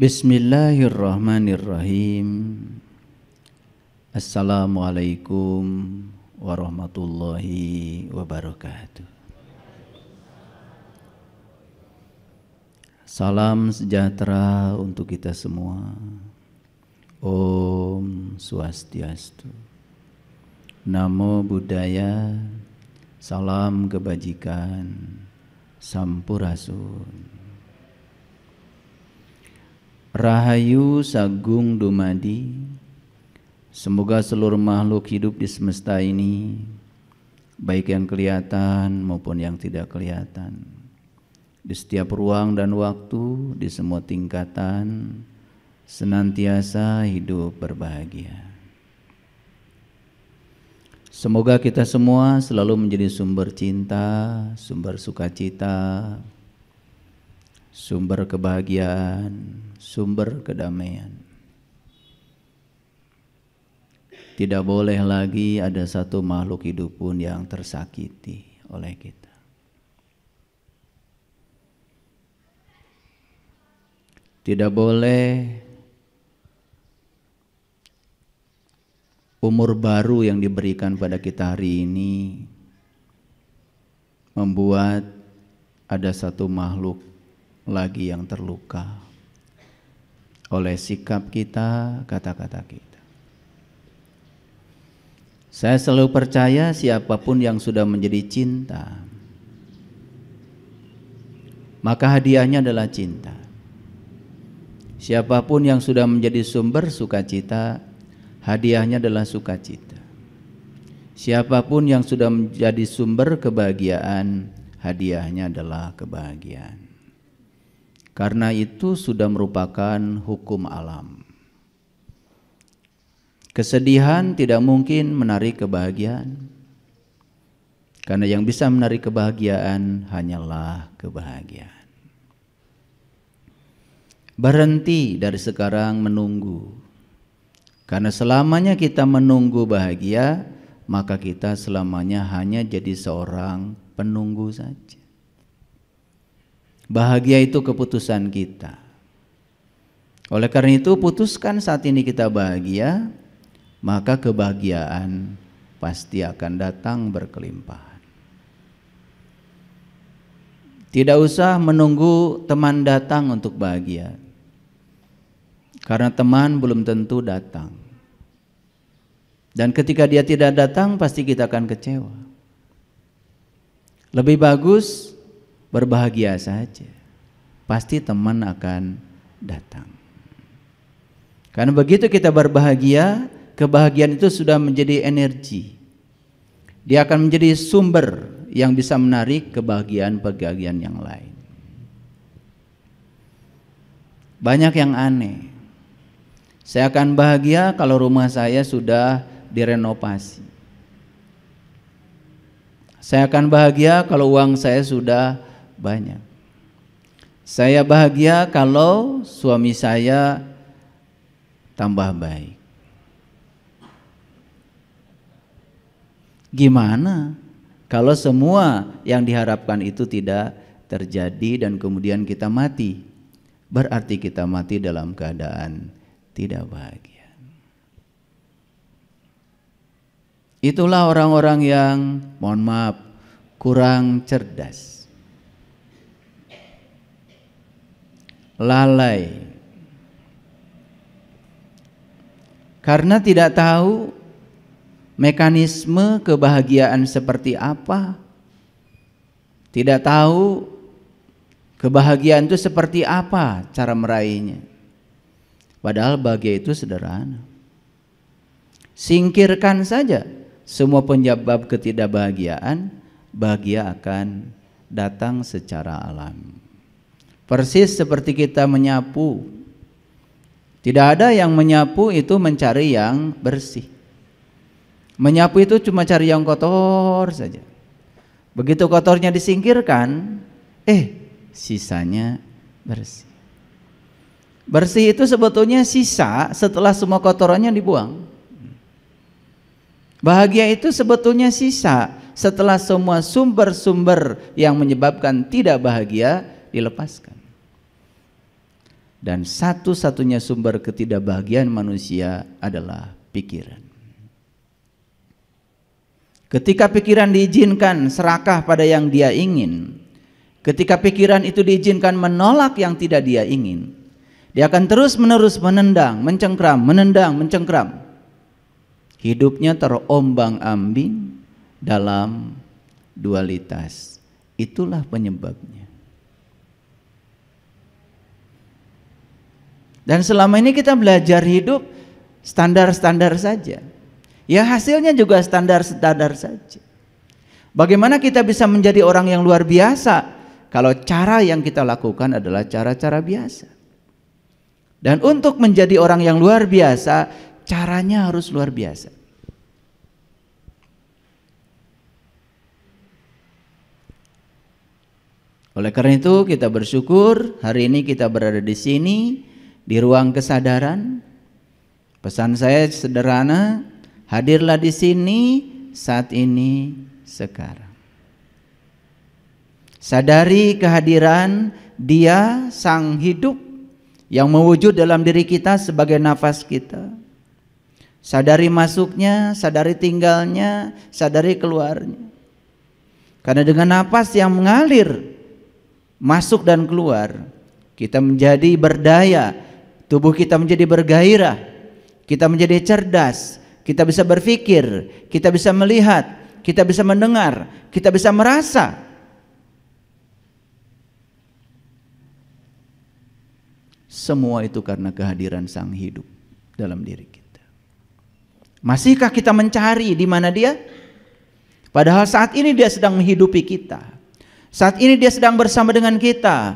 Bismillahirrahmanirrahim. Assalamualaikum warahmatullahi wabarakatuh. Salam sejahtera untuk kita semua. Om Swastiastu. Namo Buddhaya. Salam kebajikan. Sampurasun. Rahayu Sagung Dumadi Semoga seluruh makhluk hidup di semesta ini Baik yang kelihatan maupun yang tidak kelihatan Di setiap ruang dan waktu, di semua tingkatan Senantiasa hidup berbahagia Semoga kita semua selalu menjadi sumber cinta, sumber sukacita, sumber kebahagiaan, sumber kedamaian. Tidak boleh lagi ada satu makhluk hidup pun yang tersakiti oleh kita. Tidak boleh umur baru yang diberikan pada kita hari ini membuat ada satu makhluk lagi yang terluka oleh sikap kita, kata-kata kita. Saya selalu percaya siapapun yang sudah menjadi cinta, maka hadiahnya adalah cinta. Siapapun yang sudah menjadi sumber sukacita, hadiahnya adalah sukacita. Siapapun yang sudah menjadi sumber kebahagiaan, hadiahnya adalah kebahagiaan. Karena itu sudah merupakan hukum alam. Kesedihan tidak mungkin menarik kebahagiaan. Karena yang bisa menarik kebahagiaan hanyalah kebahagiaan. Berhenti dari sekarang menunggu. Karena selamanya kita menunggu bahagia, maka kita selamanya hanya jadi seorang penunggu saja. Bahagia itu keputusan kita. Oleh karena itu putuskan saat ini kita bahagia, maka kebahagiaan pasti akan datang berkelimpahan. Tidak usah menunggu teman datang untuk bahagia. Karena teman belum tentu datang. Dan ketika dia tidak datang pasti kita akan kecewa. Lebih bagus berbahagia saja. Pasti teman akan datang. Karena begitu kita berbahagia, kebahagiaan itu sudah menjadi energi. Dia akan menjadi sumber yang bisa menarik kebahagiaan-kebahagiaan yang lain. Banyak yang aneh. Saya akan bahagia kalau rumah saya sudah direnovasi. Saya akan bahagia kalau uang saya sudah banyak. Saya bahagia kalau suami saya tambah baik. Gimana kalau semua yang diharapkan itu tidak terjadi dan kemudian kita mati? Berarti kita mati dalam keadaan tidak bahagia. Itulah orang-orang yang, mohon maaf, kurang cerdas. lalai karena tidak tahu mekanisme kebahagiaan seperti apa, tidak tahu kebahagiaan itu seperti apa cara meraihnya. Padahal bahagia itu sederhana. Singkirkan saja semua penyebab ketidakbahagiaan, bahagia akan datang secara alami. Persis seperti kita menyapu. Tidak ada yang menyapu itu mencari yang bersih. Menyapu itu cuma cari yang kotor saja. Begitu kotornya disingkirkan, eh sisanya bersih. Bersih itu sebetulnya sisa setelah semua kotorannya dibuang. Bahagia itu sebetulnya sisa setelah semua sumber-sumber yang menyebabkan tidak bahagia dilepaskan. Dan satu-satunya sumber ketidakbahagiaan manusia adalah pikiran. Ketika pikiran diizinkan serakah pada yang dia ingin, ketika pikiran itu diizinkan menolak yang tidak dia ingin, dia akan terus-menerus menendang, mencengkram, menendang, mencengkram. Hidupnya terombang-ambing dalam dualitas. Itulah penyebabnya. Dan selama ini kita belajar hidup standar-standar saja. Ya hasilnya juga standar-standar saja. Bagaimana kita bisa menjadi orang yang luar biasa kalau cara yang kita lakukan adalah cara-cara biasa. Dan untuk menjadi orang yang luar biasa, caranya harus luar biasa. Oleh karena itu, kita bersyukur hari ini kita berada di sini di ruang kesadaran. Pesan saya sederhana, hadirlah di sini saat ini sekarang. Sadari kehadiran Dia sang hidup yang mewujud dalam diri kita sebagai nafas kita. Sadari masuknya, sadari tinggalnya, sadari keluarnya. Karena dengan nafas yang mengalir masuk dan keluar, kita menjadi berdaya Tubuh kita menjadi bergairah, kita menjadi cerdas, kita bisa berpikir, kita bisa melihat, kita bisa mendengar, kita bisa merasa. Semua itu karena kehadiran Sang Hidup dalam diri kita. Masihkah kita mencari di mana Dia? Padahal saat ini Dia sedang menghidupi kita. Saat ini Dia sedang bersama dengan kita.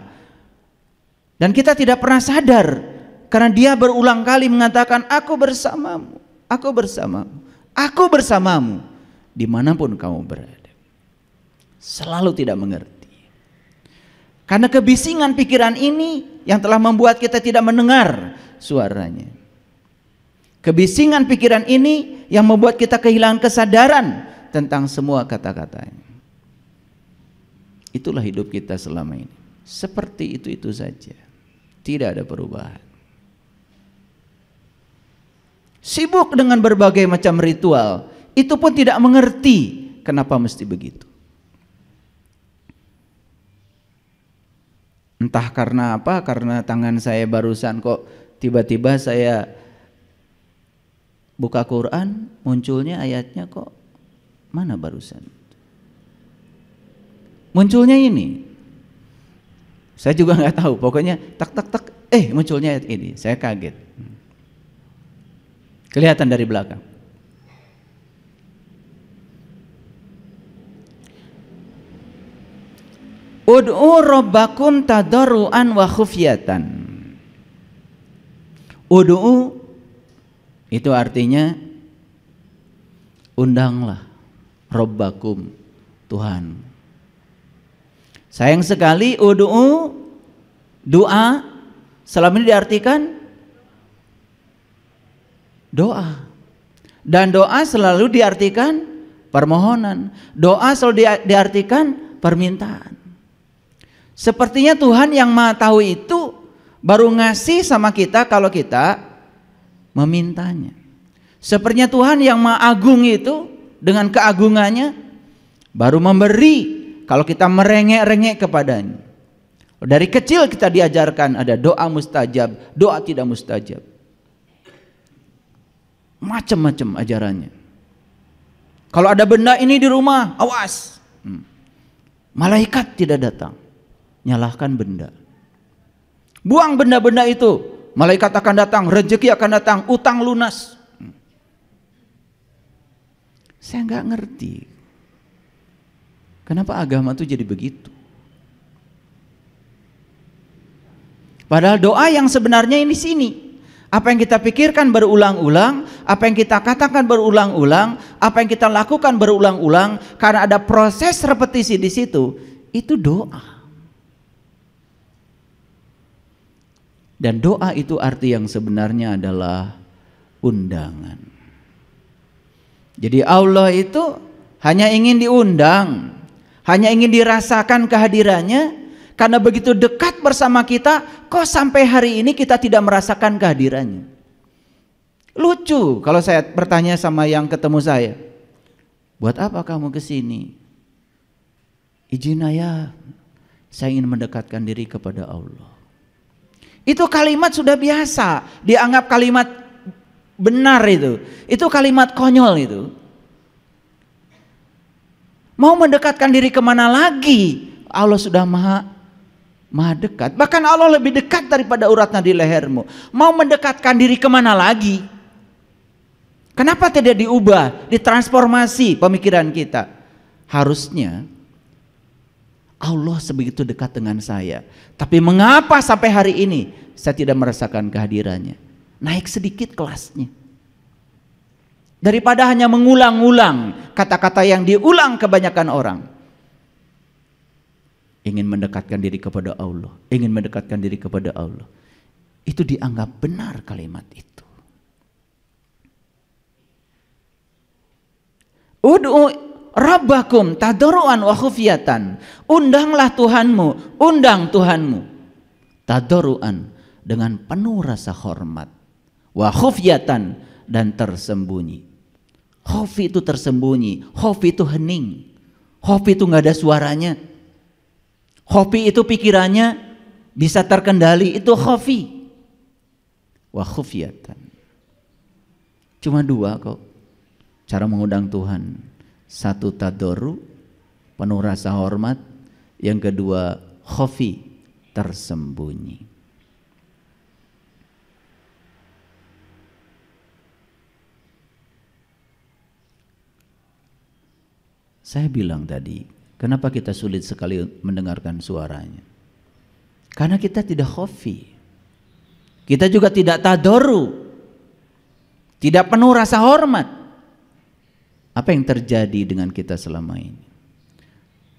Dan kita tidak pernah sadar karena dia berulang kali mengatakan, aku bersamamu, aku bersamamu, aku bersamamu. Dimanapun kamu berada. Selalu tidak mengerti. Karena kebisingan pikiran ini yang telah membuat kita tidak mendengar suaranya. Kebisingan pikiran ini yang membuat kita kehilangan kesadaran tentang semua kata-katanya. Itulah hidup kita selama ini. Seperti itu-itu saja. Tidak ada perubahan sibuk dengan berbagai macam ritual, itu pun tidak mengerti kenapa mesti begitu. Entah karena apa, karena tangan saya barusan kok tiba-tiba saya buka Quran, munculnya ayatnya kok mana barusan? Munculnya ini. Saya juga nggak tahu, pokoknya tak tak tak eh munculnya ayat ini. Saya kaget. Kelihatan dari belakang. Ud'u rabbakum tadarruan wa khufyatan. Ud'u itu artinya undanglah rabbakum Tuhan. Sayang sekali ud'u doa selama ini diartikan doa. Dan doa selalu diartikan permohonan. Doa selalu diartikan permintaan. Sepertinya Tuhan yang maha tahu itu baru ngasih sama kita kalau kita memintanya. Sepertinya Tuhan yang maha agung itu dengan keagungannya baru memberi kalau kita merengek-rengek kepadanya. Dari kecil kita diajarkan ada doa mustajab, doa tidak mustajab macam-macam ajarannya. Kalau ada benda ini di rumah, awas. Hmm. Malaikat tidak datang. Nyalahkan benda. Buang benda-benda itu. Malaikat akan datang, rezeki akan datang, utang lunas. Hmm. Saya nggak ngerti. Kenapa agama itu jadi begitu? Padahal doa yang sebenarnya ini sini. Apa yang kita pikirkan berulang-ulang, apa yang kita katakan berulang-ulang, apa yang kita lakukan berulang-ulang, karena ada proses repetisi di situ, itu doa. Dan doa itu arti yang sebenarnya adalah undangan. Jadi Allah itu hanya ingin diundang, hanya ingin dirasakan kehadirannya karena begitu dekat bersama kita, kok sampai hari ini kita tidak merasakan kehadirannya. Lucu kalau saya bertanya sama yang ketemu saya. Buat apa kamu ke sini? Izin ayah, saya ingin mendekatkan diri kepada Allah. Itu kalimat sudah biasa, dianggap kalimat benar itu. Itu kalimat konyol itu. Mau mendekatkan diri kemana lagi? Allah sudah maha maha dekat. Bahkan Allah lebih dekat daripada uratnya di lehermu. Mau mendekatkan diri kemana lagi? Kenapa tidak diubah, ditransformasi pemikiran kita? Harusnya Allah sebegitu dekat dengan saya. Tapi mengapa sampai hari ini saya tidak merasakan kehadirannya? Naik sedikit kelasnya. Daripada hanya mengulang-ulang kata-kata yang diulang kebanyakan orang ingin mendekatkan diri kepada Allah, ingin mendekatkan diri kepada Allah. Itu dianggap benar kalimat itu. Ud'u rabbakum tadoruan wa khufiyatan. Undanglah Tuhanmu, undang Tuhanmu. Tadoruan dengan penuh rasa hormat. Wa khufiyatan dan tersembunyi. Khufi itu tersembunyi, khufi itu hening. Khufi itu nggak ada suaranya. Khofi itu pikirannya bisa terkendali, itu khofi. Wa khufiyatan. Cuma dua kok cara mengundang Tuhan. Satu tadoru, penuh rasa hormat. Yang kedua khofi, tersembunyi. Saya bilang tadi, Kenapa kita sulit sekali mendengarkan suaranya? Karena kita tidak khofi. Kita juga tidak tadoru. Tidak penuh rasa hormat. Apa yang terjadi dengan kita selama ini?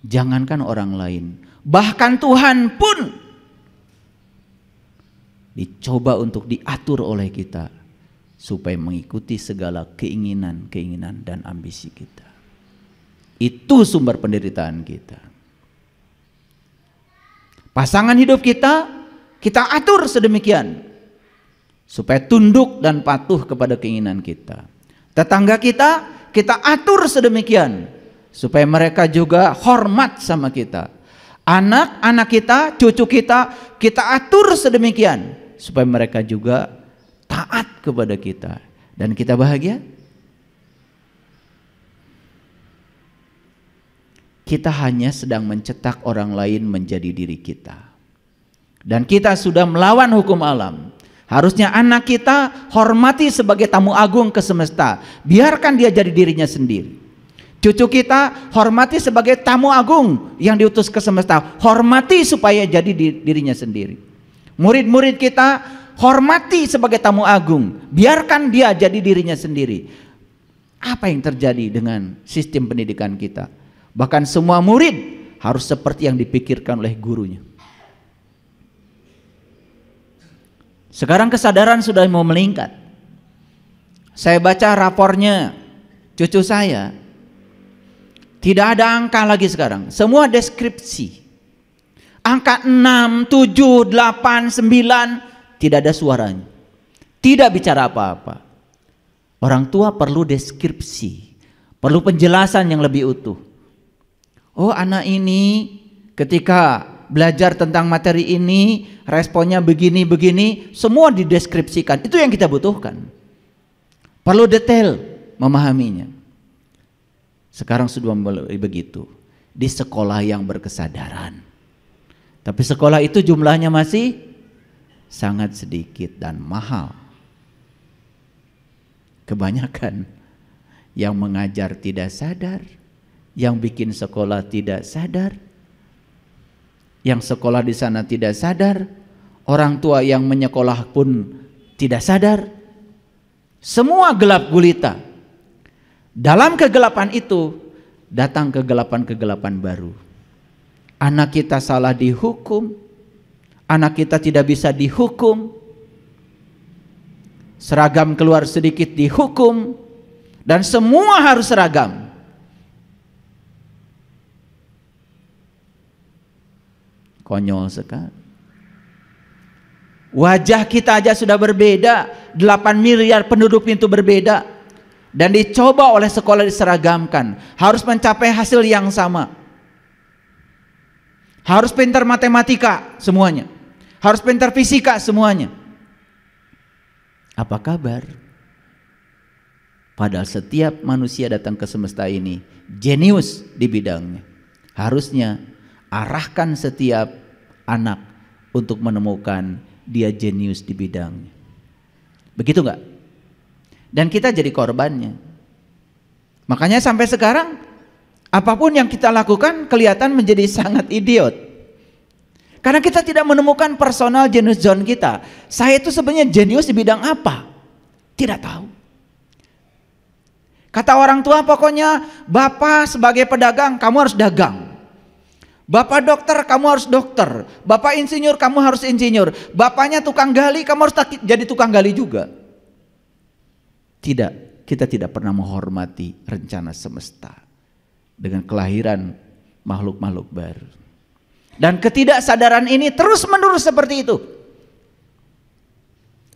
Jangankan orang lain, bahkan Tuhan pun dicoba untuk diatur oleh kita supaya mengikuti segala keinginan-keinginan dan ambisi kita. Itu sumber penderitaan kita. Pasangan hidup kita, kita atur sedemikian supaya tunduk dan patuh kepada keinginan kita. Tetangga kita, kita atur sedemikian supaya mereka juga hormat sama kita. Anak-anak kita, cucu kita, kita atur sedemikian supaya mereka juga taat kepada kita dan kita bahagia kita hanya sedang mencetak orang lain menjadi diri kita. Dan kita sudah melawan hukum alam. Harusnya anak kita hormati sebagai tamu agung ke semesta. Biarkan dia jadi dirinya sendiri. Cucu kita hormati sebagai tamu agung yang diutus ke semesta. Hormati supaya jadi dirinya sendiri. Murid-murid kita hormati sebagai tamu agung. Biarkan dia jadi dirinya sendiri. Apa yang terjadi dengan sistem pendidikan kita? Bahkan semua murid harus seperti yang dipikirkan oleh gurunya. Sekarang kesadaran sudah mau meningkat. Saya baca rapornya cucu saya. Tidak ada angka lagi sekarang. Semua deskripsi. Angka 6, 7, 8, 9 tidak ada suaranya. Tidak bicara apa-apa. Orang tua perlu deskripsi, perlu penjelasan yang lebih utuh. Oh anak ini ketika belajar tentang materi ini responnya begini-begini semua dideskripsikan itu yang kita butuhkan perlu detail memahaminya sekarang sudah mulai begitu di sekolah yang berkesadaran tapi sekolah itu jumlahnya masih sangat sedikit dan mahal kebanyakan yang mengajar tidak sadar yang bikin sekolah tidak sadar, yang sekolah di sana tidak sadar, orang tua yang menyekolah pun tidak sadar. Semua gelap gulita. Dalam kegelapan itu datang kegelapan-kegelapan baru. Anak kita salah dihukum, anak kita tidak bisa dihukum. Seragam keluar sedikit dihukum dan semua harus seragam Konyol sekali. Wajah kita aja sudah berbeda, 8 miliar penduduk itu berbeda. Dan dicoba oleh sekolah diseragamkan, harus mencapai hasil yang sama. Harus pintar matematika semuanya. Harus pintar fisika semuanya. Apa kabar? Padahal setiap manusia datang ke semesta ini jenius di bidangnya. Harusnya arahkan setiap anak untuk menemukan dia jenius di bidangnya. Begitu nggak? Dan kita jadi korbannya. Makanya sampai sekarang apapun yang kita lakukan kelihatan menjadi sangat idiot. Karena kita tidak menemukan personal jenius zone kita. Saya itu sebenarnya jenius di bidang apa? Tidak tahu. Kata orang tua pokoknya, Bapak sebagai pedagang kamu harus dagang. Bapak dokter kamu harus dokter, bapak insinyur kamu harus insinyur, bapaknya tukang gali kamu harus jadi tukang gali juga. Tidak, kita tidak pernah menghormati rencana semesta dengan kelahiran makhluk-makhluk baru. Dan ketidaksadaran ini terus menerus seperti itu.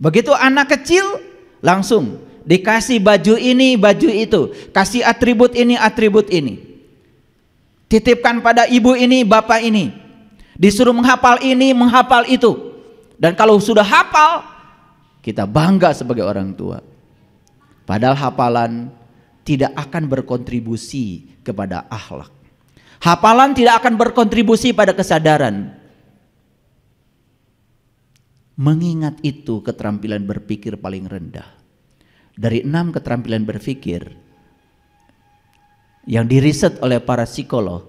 Begitu anak kecil langsung dikasih baju ini, baju itu, kasih atribut ini, atribut ini. Titipkan pada ibu ini, bapak ini. Disuruh menghafal ini, menghafal itu. Dan kalau sudah hafal, kita bangga sebagai orang tua. Padahal hafalan tidak akan berkontribusi kepada akhlak. Hafalan tidak akan berkontribusi pada kesadaran. Mengingat itu keterampilan berpikir paling rendah. Dari enam keterampilan berpikir, yang diriset oleh para psikolog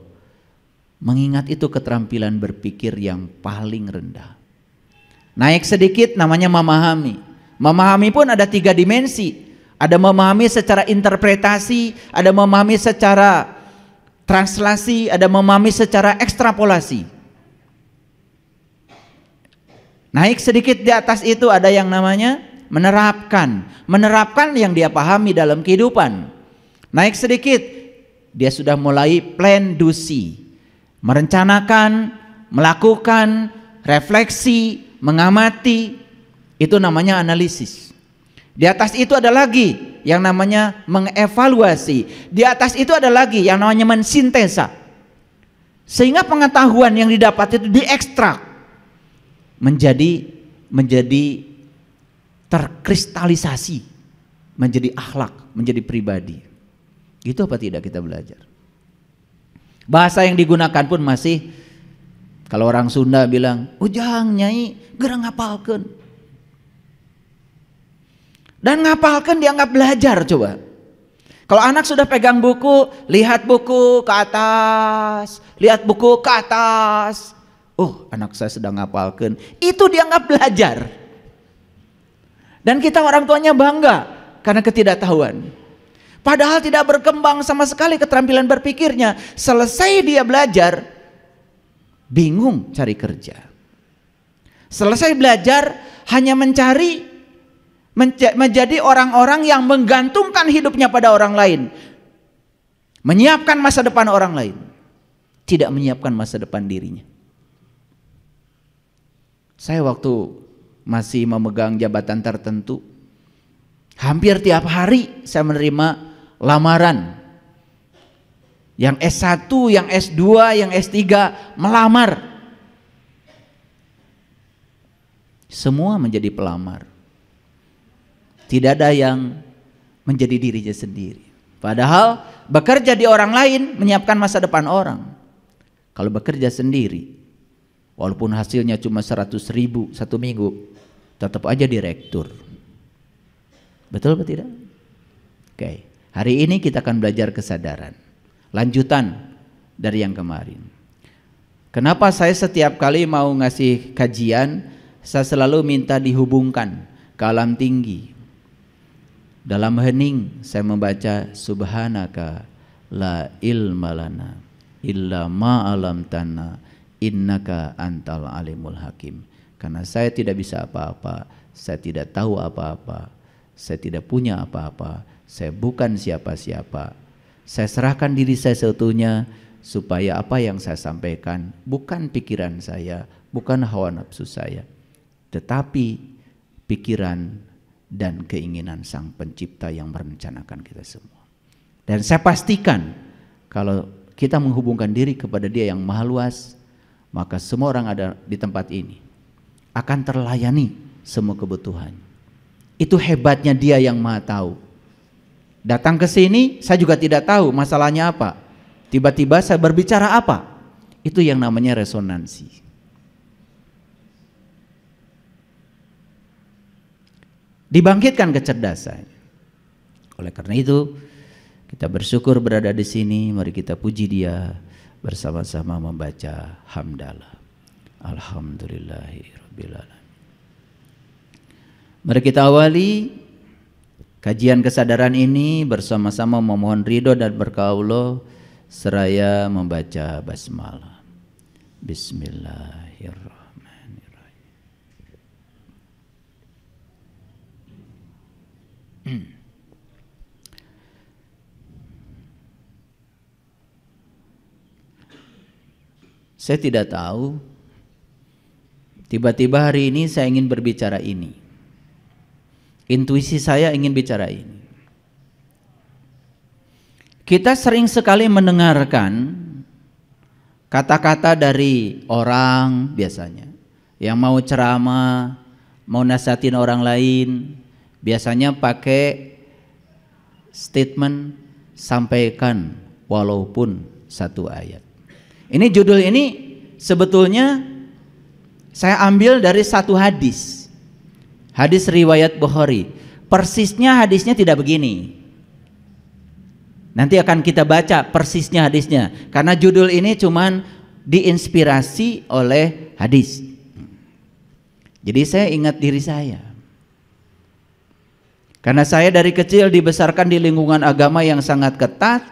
mengingat itu keterampilan berpikir yang paling rendah. Naik sedikit namanya memahami. Memahami pun ada tiga dimensi. Ada memahami secara interpretasi, ada memahami secara translasi, ada memahami secara ekstrapolasi. Naik sedikit di atas itu ada yang namanya menerapkan. Menerapkan yang dia pahami dalam kehidupan. Naik sedikit dia sudah mulai plan dusi, merencanakan, melakukan, refleksi, mengamati, itu namanya analisis. Di atas itu ada lagi yang namanya mengevaluasi. Di atas itu ada lagi yang namanya mensintesa. Sehingga pengetahuan yang didapat itu diekstrak menjadi menjadi terkristalisasi, menjadi akhlak, menjadi pribadi. Itu apa tidak kita belajar? Bahasa yang digunakan pun masih kalau orang Sunda bilang, "Ujang nyai, gerang ngapalkan." Dan ngapalkan dianggap belajar coba. Kalau anak sudah pegang buku, lihat buku ke atas, lihat buku ke atas. Oh, anak saya sedang ngapalkan. Itu dianggap belajar. Dan kita orang tuanya bangga karena ketidaktahuan. Padahal tidak berkembang sama sekali keterampilan berpikirnya. Selesai dia belajar, bingung cari kerja. Selesai belajar, hanya mencari menjadi orang-orang yang menggantungkan hidupnya pada orang lain. Menyiapkan masa depan orang lain. Tidak menyiapkan masa depan dirinya. Saya waktu masih memegang jabatan tertentu, hampir tiap hari saya menerima lamaran. Yang S1, yang S2, yang S3 melamar. Semua menjadi pelamar. Tidak ada yang menjadi dirinya sendiri. Padahal bekerja di orang lain menyiapkan masa depan orang. Kalau bekerja sendiri, walaupun hasilnya cuma 100 ribu satu minggu, tetap aja direktur. Betul atau tidak? Oke. Okay. Hari ini kita akan belajar kesadaran. Lanjutan dari yang kemarin. Kenapa saya setiap kali mau ngasih kajian, saya selalu minta dihubungkan ke alam tinggi. Dalam hening saya membaca subhanaka la ilma lana illa ma'alam alam tanah innaka antal alimul hakim. Karena saya tidak bisa apa-apa, saya tidak tahu apa-apa, saya tidak punya apa-apa, saya bukan siapa-siapa. Saya serahkan diri saya seutuhnya supaya apa yang saya sampaikan bukan pikiran saya, bukan hawa nafsu saya, tetapi pikiran dan keinginan Sang Pencipta yang merencanakan kita semua. Dan saya pastikan kalau kita menghubungkan diri kepada Dia yang Maha Luas, maka semua orang ada di tempat ini akan terlayani semua kebutuhan. Itu hebatnya Dia yang Maha Tahu. Datang ke sini saya juga tidak tahu masalahnya apa. Tiba-tiba saya berbicara apa? Itu yang namanya resonansi. Dibangkitkan kecerdasan. Oleh karena itu, kita bersyukur berada di sini, mari kita puji Dia bersama-sama membaca hamdalah. Alhamdulillahirrahmanirrahim. Mari kita awali Kajian kesadaran ini bersama-sama memohon ridho dan berkauloh seraya membaca basmalah. Bismillahirrahmanirrahim. Saya tidak tahu. Tiba-tiba hari ini saya ingin berbicara ini. Intuisi saya ingin bicara ini. Kita sering sekali mendengarkan kata-kata dari orang biasanya yang mau ceramah, mau nasihatin orang lain, biasanya pakai statement sampaikan walaupun satu ayat. Ini judul ini sebetulnya saya ambil dari satu hadis. Hadis riwayat Bukhari. Persisnya hadisnya tidak begini. Nanti akan kita baca persisnya hadisnya. Karena judul ini cuman diinspirasi oleh hadis. Jadi saya ingat diri saya. Karena saya dari kecil dibesarkan di lingkungan agama yang sangat ketat.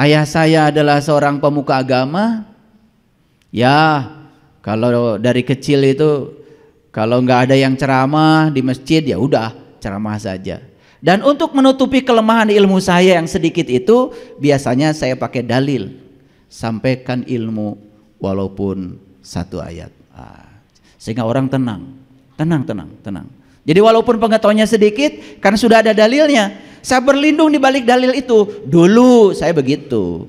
Ayah saya adalah seorang pemuka agama. Ya, kalau dari kecil itu kalau nggak ada yang ceramah di masjid ya udah ceramah saja. Dan untuk menutupi kelemahan ilmu saya yang sedikit itu biasanya saya pakai dalil. Sampaikan ilmu walaupun satu ayat. Ah, sehingga orang tenang, tenang, tenang, tenang. Jadi walaupun pengetahuannya sedikit karena sudah ada dalilnya, saya berlindung di balik dalil itu. Dulu saya begitu.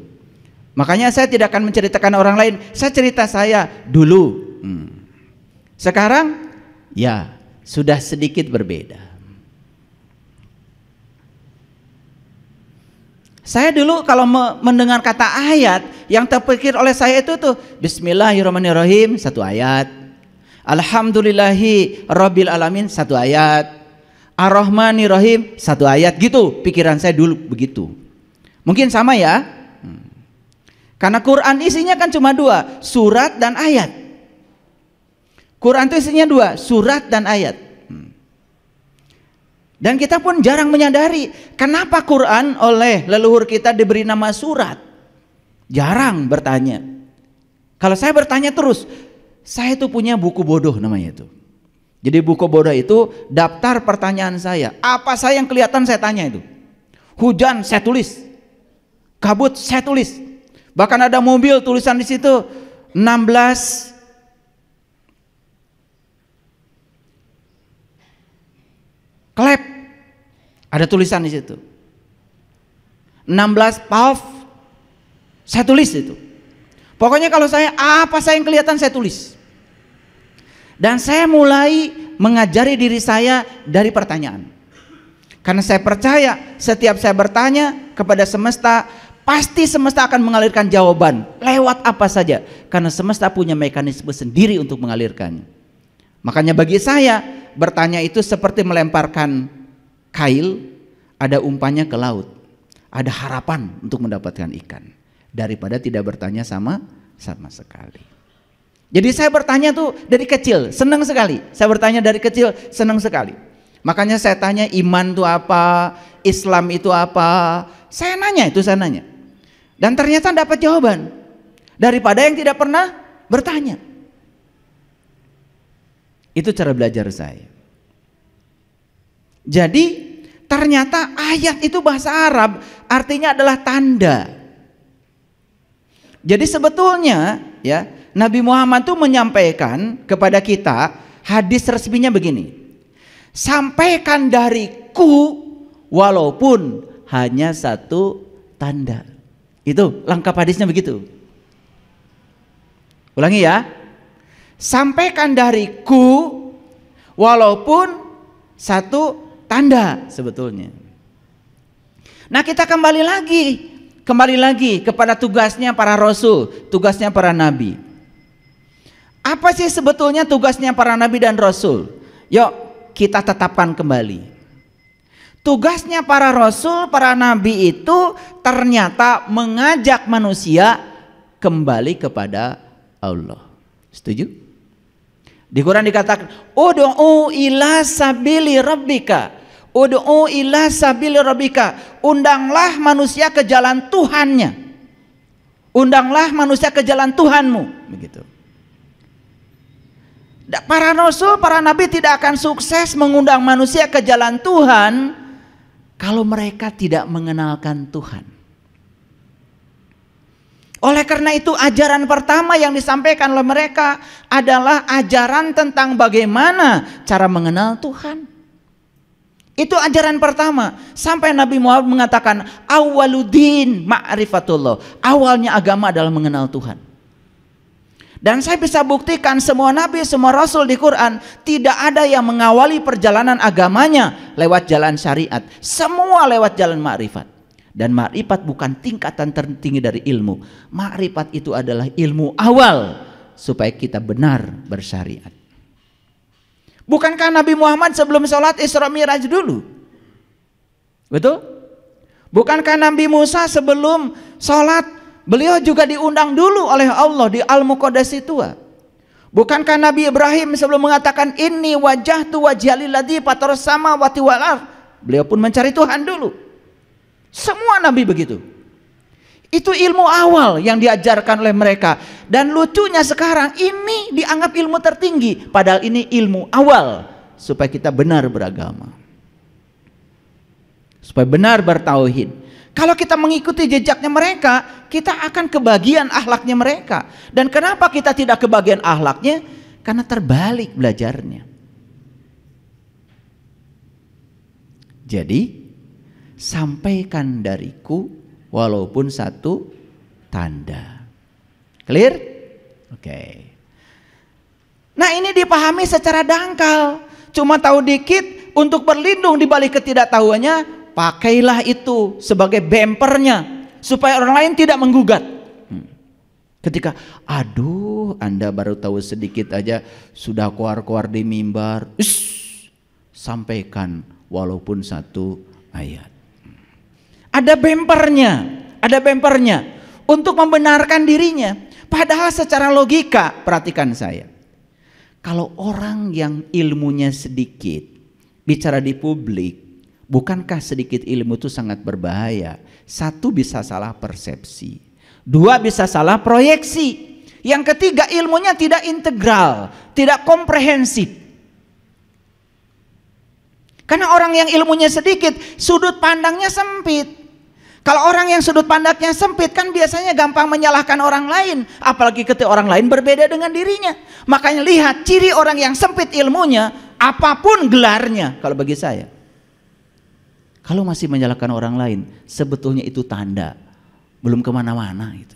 Makanya saya tidak akan menceritakan orang lain. Saya cerita saya dulu. Hmm. Sekarang Ya, sudah sedikit berbeda. Saya dulu kalau mendengar kata ayat yang terpikir oleh saya itu tuh Bismillahirrahmanirrahim satu ayat. Alhamdulillahi Rabbil Alamin satu ayat. ar satu ayat gitu pikiran saya dulu begitu. Mungkin sama ya. Hmm. Karena Quran isinya kan cuma dua, surat dan ayat. Quran itu isinya dua, surat dan ayat. Hmm. Dan kita pun jarang menyadari kenapa Quran oleh leluhur kita diberi nama surat. Jarang bertanya. Kalau saya bertanya terus, saya itu punya buku bodoh namanya itu. Jadi buku bodoh itu daftar pertanyaan saya. Apa saya yang kelihatan saya tanya itu. Hujan saya tulis. Kabut saya tulis. Bahkan ada mobil tulisan di situ 16 Klep. Ada tulisan di situ. 16 pauf saya tulis itu. Pokoknya kalau saya apa saya yang kelihatan saya tulis. Dan saya mulai mengajari diri saya dari pertanyaan. Karena saya percaya setiap saya bertanya kepada semesta, pasti semesta akan mengalirkan jawaban lewat apa saja. Karena semesta punya mekanisme sendiri untuk mengalirkannya. Makanya bagi saya bertanya itu seperti melemparkan kail, ada umpannya ke laut. Ada harapan untuk mendapatkan ikan. Daripada tidak bertanya sama sama sekali. Jadi saya bertanya tuh dari kecil, senang sekali. Saya bertanya dari kecil, senang sekali. Makanya saya tanya iman itu apa, Islam itu apa. Saya nanya itu saya nanya. Dan ternyata dapat jawaban. Daripada yang tidak pernah bertanya. Itu cara belajar saya. Jadi ternyata ayat itu bahasa Arab artinya adalah tanda. Jadi sebetulnya ya Nabi Muhammad itu menyampaikan kepada kita hadis resminya begini. Sampaikan dariku walaupun hanya satu tanda. Itu langkah hadisnya begitu. Ulangi ya sampaikan dariku walaupun satu tanda sebetulnya. Nah, kita kembali lagi, kembali lagi kepada tugasnya para rasul, tugasnya para nabi. Apa sih sebetulnya tugasnya para nabi dan rasul? Yuk, kita tetapkan kembali. Tugasnya para rasul, para nabi itu ternyata mengajak manusia kembali kepada Allah. Setuju? Di Quran dikatakan, "Ud'u ila sabili rabbika." Ud'u ila sabili rabbika. Undanglah manusia ke jalan Tuhannya. Undanglah manusia ke jalan Tuhanmu, begitu. Para rasul, para nabi tidak akan sukses mengundang manusia ke jalan Tuhan kalau mereka tidak mengenalkan Tuhan. Oleh karena itu ajaran pertama yang disampaikan oleh mereka adalah ajaran tentang bagaimana cara mengenal Tuhan. Itu ajaran pertama. Sampai Nabi Muhammad mengatakan awaludin ma'rifatullah. Awalnya agama adalah mengenal Tuhan. Dan saya bisa buktikan semua nabi, semua rasul di Quran tidak ada yang mengawali perjalanan agamanya lewat jalan syariat. Semua lewat jalan ma'rifat. Dan makrifat bukan tingkatan tertinggi dari ilmu. Makrifat itu adalah ilmu awal supaya kita benar bersyariat. Bukankah Nabi Muhammad sebelum sholat Isra Miraj dulu? Betul? Bukankah Nabi Musa sebelum sholat beliau juga diundang dulu oleh Allah di al Mukodasi tua? Bukankah Nabi Ibrahim sebelum mengatakan ini wajah tu wajah patar sama wati walar. Beliau pun mencari Tuhan dulu. Semua nabi begitu. Itu ilmu awal yang diajarkan oleh mereka. Dan lucunya sekarang ini dianggap ilmu tertinggi. Padahal ini ilmu awal. Supaya kita benar beragama. Supaya benar bertauhid. Kalau kita mengikuti jejaknya mereka, kita akan kebagian ahlaknya mereka. Dan kenapa kita tidak kebagian ahlaknya? Karena terbalik belajarnya. Jadi sampaikan dariku walaupun satu tanda. Clear? Oke. Okay. Nah ini dipahami secara dangkal. Cuma tahu dikit untuk berlindung di balik ketidaktahuannya pakailah itu sebagai bempernya supaya orang lain tidak menggugat. Hmm. Ketika aduh Anda baru tahu sedikit aja sudah keluar-keluar di mimbar. Ush, sampaikan walaupun satu ayat. Ada bempernya, ada bempernya untuk membenarkan dirinya. Padahal secara logika, perhatikan saya. Kalau orang yang ilmunya sedikit, bicara di publik, bukankah sedikit ilmu itu sangat berbahaya? Satu bisa salah persepsi, dua bisa salah proyeksi. Yang ketiga ilmunya tidak integral, tidak komprehensif. Karena orang yang ilmunya sedikit, sudut pandangnya sempit. Kalau orang yang sudut pandangnya sempit kan biasanya gampang menyalahkan orang lain, apalagi ketika orang lain berbeda dengan dirinya. Makanya lihat ciri orang yang sempit ilmunya, apapun gelarnya kalau bagi saya. Kalau masih menyalahkan orang lain, sebetulnya itu tanda belum kemana-mana itu.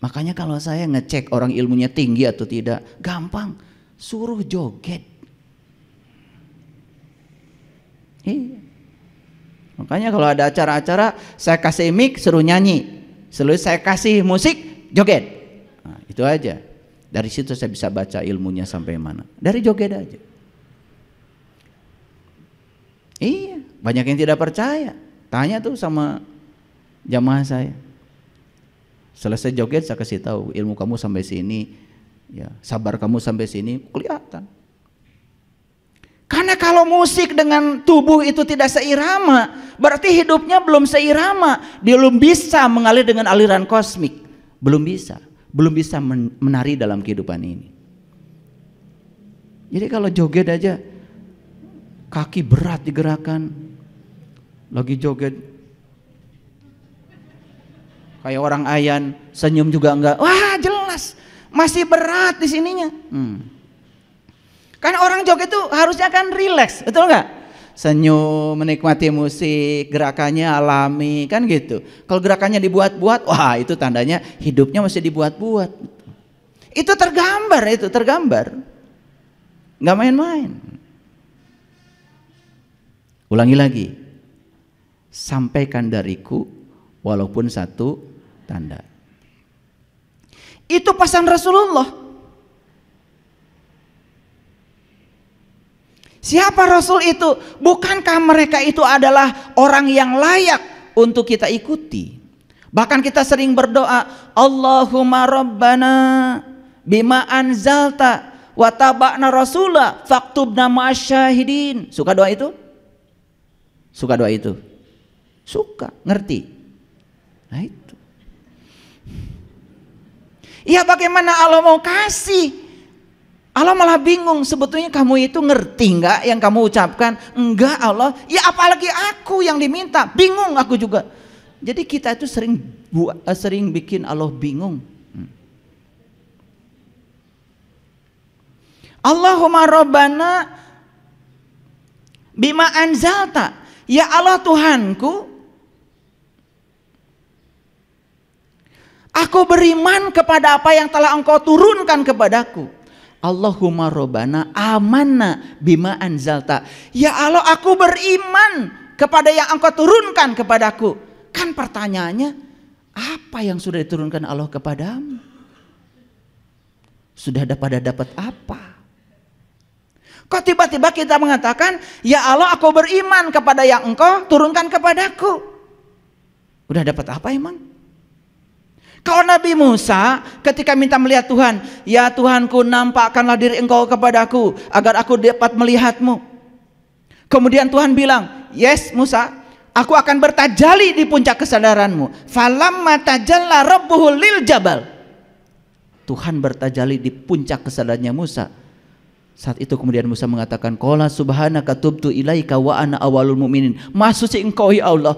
Makanya kalau saya ngecek orang ilmunya tinggi atau tidak, gampang suruh joget. Iya. Makanya kalau ada acara-acara saya kasih mic seru nyanyi, selalu saya kasih musik joget. Nah, itu aja. Dari situ saya bisa baca ilmunya sampai mana. Dari joget aja. Iya, banyak yang tidak percaya. Tanya tuh sama jamaah saya. Selesai joget saya kasih tahu ilmu kamu sampai sini, ya sabar kamu sampai sini kelihatan. Karena kalau musik dengan tubuh itu tidak seirama, berarti hidupnya belum seirama. Dia belum bisa mengalir dengan aliran kosmik. Belum bisa. Belum bisa menari dalam kehidupan ini. Jadi kalau joget aja, kaki berat digerakkan. Lagi joget. Kayak orang ayan, senyum juga enggak. Wah jelas, masih berat di sininya. Hmm. Kan orang joget itu harusnya kan rileks, betul nggak? Senyum, menikmati musik, gerakannya alami, kan gitu. Kalau gerakannya dibuat-buat, wah itu tandanya hidupnya masih dibuat-buat. Itu tergambar, itu tergambar. Nggak main-main. Ulangi lagi. Sampaikan dariku walaupun satu tanda. Itu pesan Rasulullah. Siapa rasul itu? Bukankah mereka itu adalah orang yang layak untuk kita ikuti? Bahkan kita sering berdoa, Allahumma rabbana bima anzalta wa tabana rasulah faktubna ma'asyahidin. Suka doa itu? Suka doa itu? Suka, ngerti? Nah itu. Ya bagaimana Allah mau kasih Allah malah bingung sebetulnya kamu itu ngerti nggak yang kamu ucapkan enggak Allah ya apalagi aku yang diminta bingung aku juga jadi kita itu sering eh, sering bikin Allah bingung hmm. Allahumma robbana bima anzalta ya Allah Tuhanku aku beriman kepada apa yang telah engkau turunkan kepadaku Allahumma robana amanna bima anzalta. Ya Allah aku beriman kepada yang engkau turunkan kepadaku. Kan pertanyaannya apa yang sudah diturunkan Allah kepadamu? Sudah pada dapat apa? Kok tiba-tiba kita mengatakan, ya Allah aku beriman kepada yang engkau turunkan kepadaku. Udah dapat apa emang? Kalau Nabi Musa ketika minta melihat Tuhan, ya Tuhanku nampakkanlah diri engkau kepadaku agar aku dapat melihatmu. Kemudian Tuhan bilang, yes Musa, aku akan bertajali di puncak kesadaranmu. Falamma tajalla rabbuhu lil jabal. Tuhan bertajali di puncak kesadarannya Musa. Saat itu kemudian Musa mengatakan, Kola subhanaka tubtu ilaika wa ana awalul mu'minin. Maksudnya engkau ya Allah.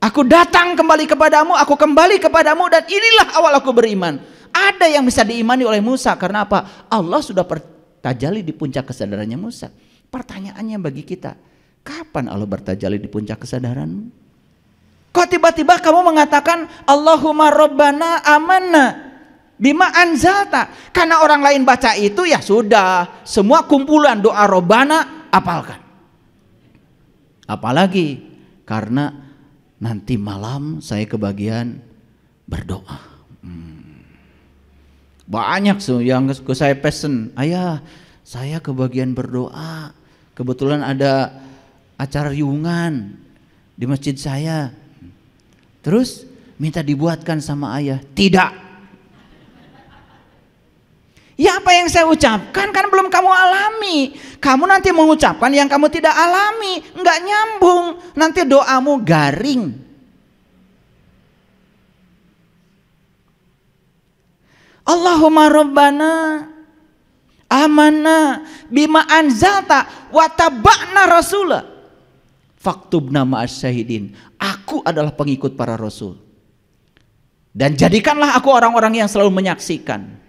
Aku datang kembali kepadamu, aku kembali kepadamu dan inilah awal aku beriman. Ada yang bisa diimani oleh Musa karena apa? Allah sudah bertajali di puncak kesadarannya Musa. Pertanyaannya bagi kita, kapan Allah bertajali di puncak kesadaranmu? Kok tiba-tiba kamu mengatakan Allahumma Rabbana amanna bima anzalta karena orang lain baca itu ya sudah semua kumpulan doa rabbana apalkan apalagi karena nanti malam saya kebagian berdoa. Hmm. Banyak so yang ke saya pesen, ayah saya kebagian berdoa. Kebetulan ada acara riungan di masjid saya. Terus minta dibuatkan sama ayah. Tidak, Ya apa yang saya ucapkan kan belum kamu alami. Kamu nanti mengucapkan yang kamu tidak alami. Enggak nyambung. Nanti doamu garing. Allahumma Rabbana amana bima anzalta watabakna rasulah. Faktub nama asyahidin. Aku adalah pengikut para rasul. Dan jadikanlah aku orang-orang yang selalu menyaksikan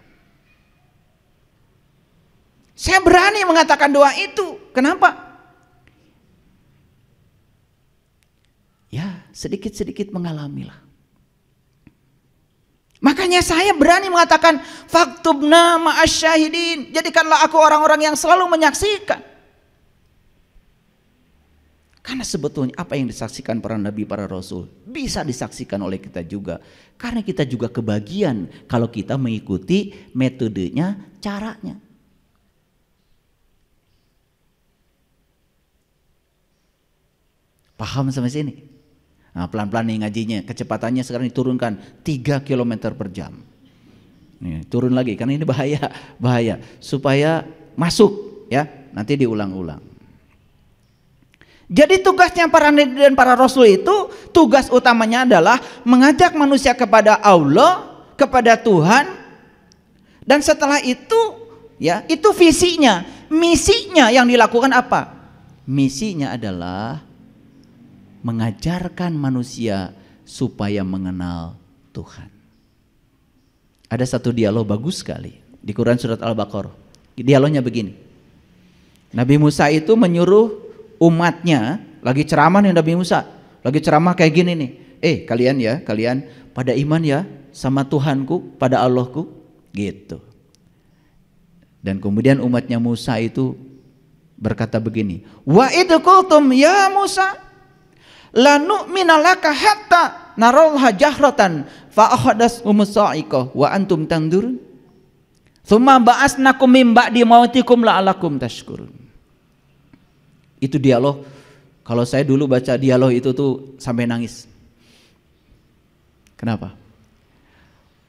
saya berani mengatakan doa itu. Kenapa? Ya, sedikit-sedikit mengalami lah. Makanya saya berani mengatakan faktubna ma'asyahidin. Jadikanlah aku orang-orang yang selalu menyaksikan. Karena sebetulnya apa yang disaksikan para nabi, para rasul bisa disaksikan oleh kita juga. Karena kita juga kebagian kalau kita mengikuti metodenya, caranya. Paham sampai sini? Nah, pelan-pelan nih ngajinya, kecepatannya sekarang diturunkan 3 km per jam. Nih, turun lagi karena ini bahaya, bahaya. Supaya masuk ya, nanti diulang-ulang. Jadi tugasnya para nabi dan para rasul itu tugas utamanya adalah mengajak manusia kepada Allah, kepada Tuhan. Dan setelah itu ya, itu visinya. Misinya yang dilakukan apa? Misinya adalah mengajarkan manusia supaya mengenal Tuhan. Ada satu dialog bagus sekali di Quran surat Al-Baqarah. Dialognya begini. Nabi Musa itu menyuruh umatnya lagi ceramah nih Nabi Musa, lagi ceramah kayak gini nih. Eh, kalian ya, kalian pada iman ya sama Tuhanku, pada Allahku, gitu. Dan kemudian umatnya Musa itu berkata begini, "Wa idh ya Musa, la nu'mina laka hatta naralha jahratan fa akhadas umusaika wa antum tandur thumma ba'asnakum mim ba'di mautikum la'alakum tashkurun itu dialog kalau saya dulu baca dialog itu tuh sampai nangis kenapa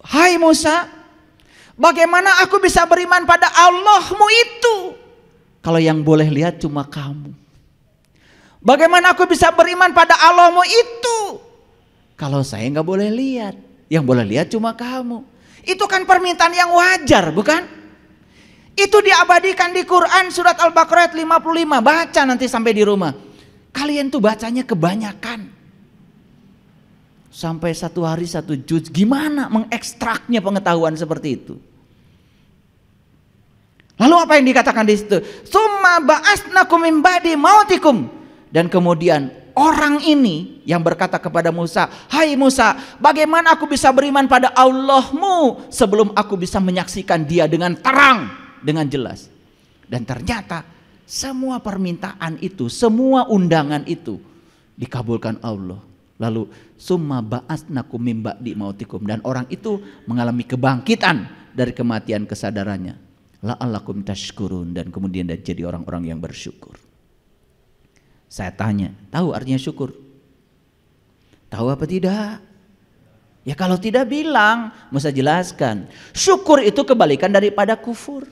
hai Musa bagaimana aku bisa beriman pada Allahmu itu kalau yang boleh lihat cuma kamu Bagaimana aku bisa beriman pada Allahmu itu? Kalau saya nggak boleh lihat, yang boleh lihat cuma kamu. Itu kan permintaan yang wajar, bukan? Itu diabadikan di Quran surat Al-Baqarah 55. Baca nanti sampai di rumah. Kalian tuh bacanya kebanyakan. Sampai satu hari satu juz. Gimana mengekstraknya pengetahuan seperti itu? Lalu apa yang dikatakan di situ? Summa ba'asnakum min ba'di mautikum dan kemudian orang ini yang berkata kepada Musa, "Hai Musa, bagaimana aku bisa beriman pada Allahmu sebelum aku bisa menyaksikan Dia dengan terang, dengan jelas?" Dan ternyata semua permintaan itu, semua undangan itu dikabulkan Allah. Lalu summa ba'asnakum mim ba'di mautikum dan orang itu mengalami kebangkitan dari kematian kesadarannya. La'allakum tashkurun dan kemudian dia jadi orang-orang yang bersyukur. Saya tanya, tahu artinya syukur? Tahu apa tidak? Ya kalau tidak bilang, masa jelaskan. Syukur itu kebalikan daripada kufur.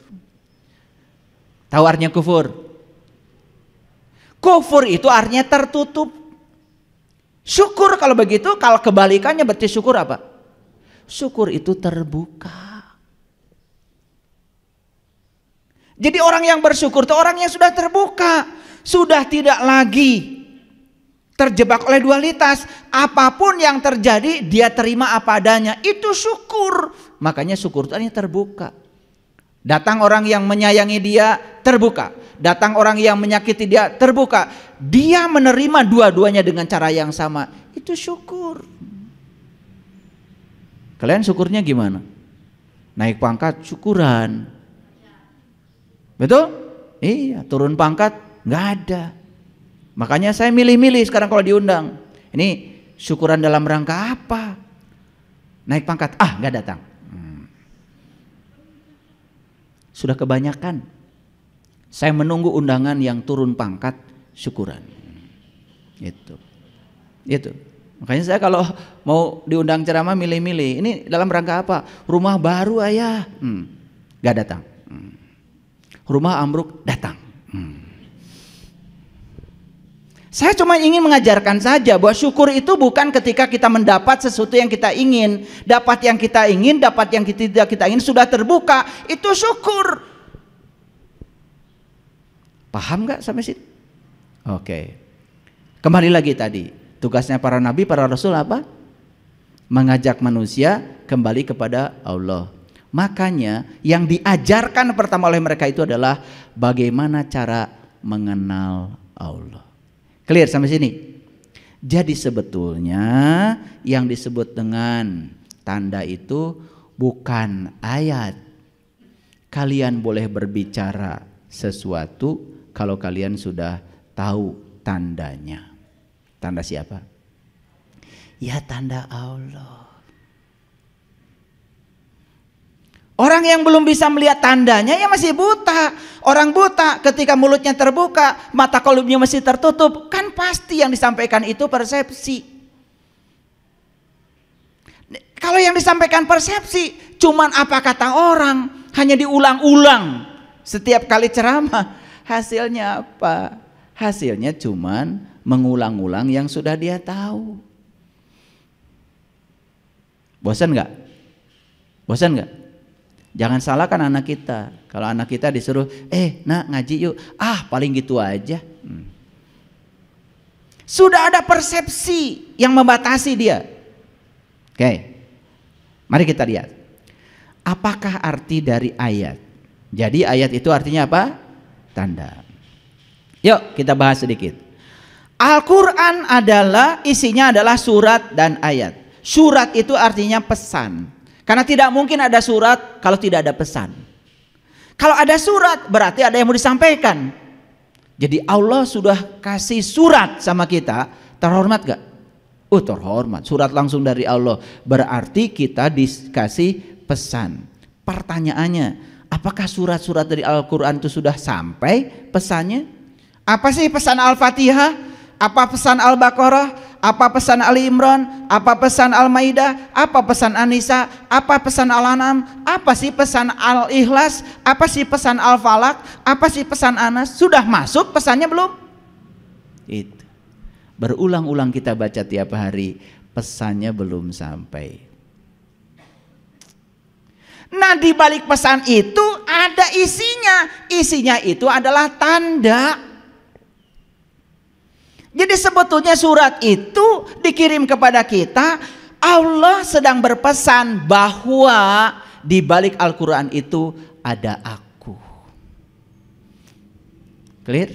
Tahu artinya kufur? Kufur itu artinya tertutup. Syukur kalau begitu, kalau kebalikannya berarti syukur apa? Syukur itu terbuka. Jadi orang yang bersyukur itu orang yang sudah terbuka sudah tidak lagi terjebak oleh dualitas. Apapun yang terjadi, dia terima apa adanya. Itu syukur. Makanya syukur itu terbuka. Datang orang yang menyayangi dia, terbuka. Datang orang yang menyakiti dia, terbuka. Dia menerima dua-duanya dengan cara yang sama. Itu syukur. Kalian syukurnya gimana? Naik pangkat syukuran. Betul? Iya, turun pangkat nggak ada. Makanya saya milih-milih sekarang kalau diundang. Ini syukuran dalam rangka apa? Naik pangkat, ah nggak datang. Hmm. Sudah kebanyakan. Saya menunggu undangan yang turun pangkat syukuran. Itu. Itu. Makanya saya kalau mau diundang ceramah milih-milih. Ini dalam rangka apa? Rumah baru ayah. Hmm. datang. Hmm. Rumah ambruk datang. Hmm. Saya cuma ingin mengajarkan saja bahwa syukur itu bukan ketika kita mendapat sesuatu yang kita ingin, dapat yang kita ingin, dapat yang tidak kita ingin sudah terbuka, itu syukur. Paham gak sampai situ? Oke. Kembali lagi tadi, tugasnya para nabi, para rasul apa? Mengajak manusia kembali kepada Allah. Makanya yang diajarkan pertama oleh mereka itu adalah bagaimana cara mengenal Allah. Clear sampai sini? Jadi sebetulnya yang disebut dengan tanda itu bukan ayat. Kalian boleh berbicara sesuatu kalau kalian sudah tahu tandanya. Tanda siapa? Ya tanda Allah. Orang yang belum bisa melihat tandanya ya masih buta. Orang buta ketika mulutnya terbuka, mata kolomnya masih tertutup, kan pasti yang disampaikan itu persepsi. Kalau yang disampaikan persepsi, cuman apa kata orang, hanya diulang-ulang setiap kali ceramah. Hasilnya apa? Hasilnya cuman mengulang-ulang yang sudah dia tahu. Bosan nggak? Bosan nggak? Jangan salahkan anak kita. Kalau anak kita disuruh, eh nak ngaji yuk. Ah paling gitu aja. Hmm. Sudah ada persepsi yang membatasi dia. Oke, mari kita lihat. Apakah arti dari ayat? Jadi ayat itu artinya apa? Tanda. Yuk kita bahas sedikit. Al-Quran adalah isinya adalah surat dan ayat. Surat itu artinya pesan. Karena tidak mungkin ada surat kalau tidak ada pesan. Kalau ada surat berarti ada yang mau disampaikan. Jadi Allah sudah kasih surat sama kita, terhormat gak? Oh uh, terhormat, surat langsung dari Allah. Berarti kita dikasih pesan. Pertanyaannya, apakah surat-surat dari Al-Quran itu sudah sampai pesannya? Apa sih pesan Al-Fatihah? Apa pesan Al-Baqarah? Apa pesan Ali Imran? Apa pesan Al-Maidah? Apa pesan Anisa? Apa pesan Al-An'am? Apa sih pesan Al-Ikhlas? Apa sih pesan Al-Falak? Apa sih pesan Anas? Sudah masuk pesannya belum? Itu. Berulang-ulang kita baca tiap hari, pesannya belum sampai. Nah di balik pesan itu ada isinya. Isinya itu adalah tanda jadi sebetulnya surat itu dikirim kepada kita Allah sedang berpesan bahwa di balik Al-Qur'an itu ada aku. Clear?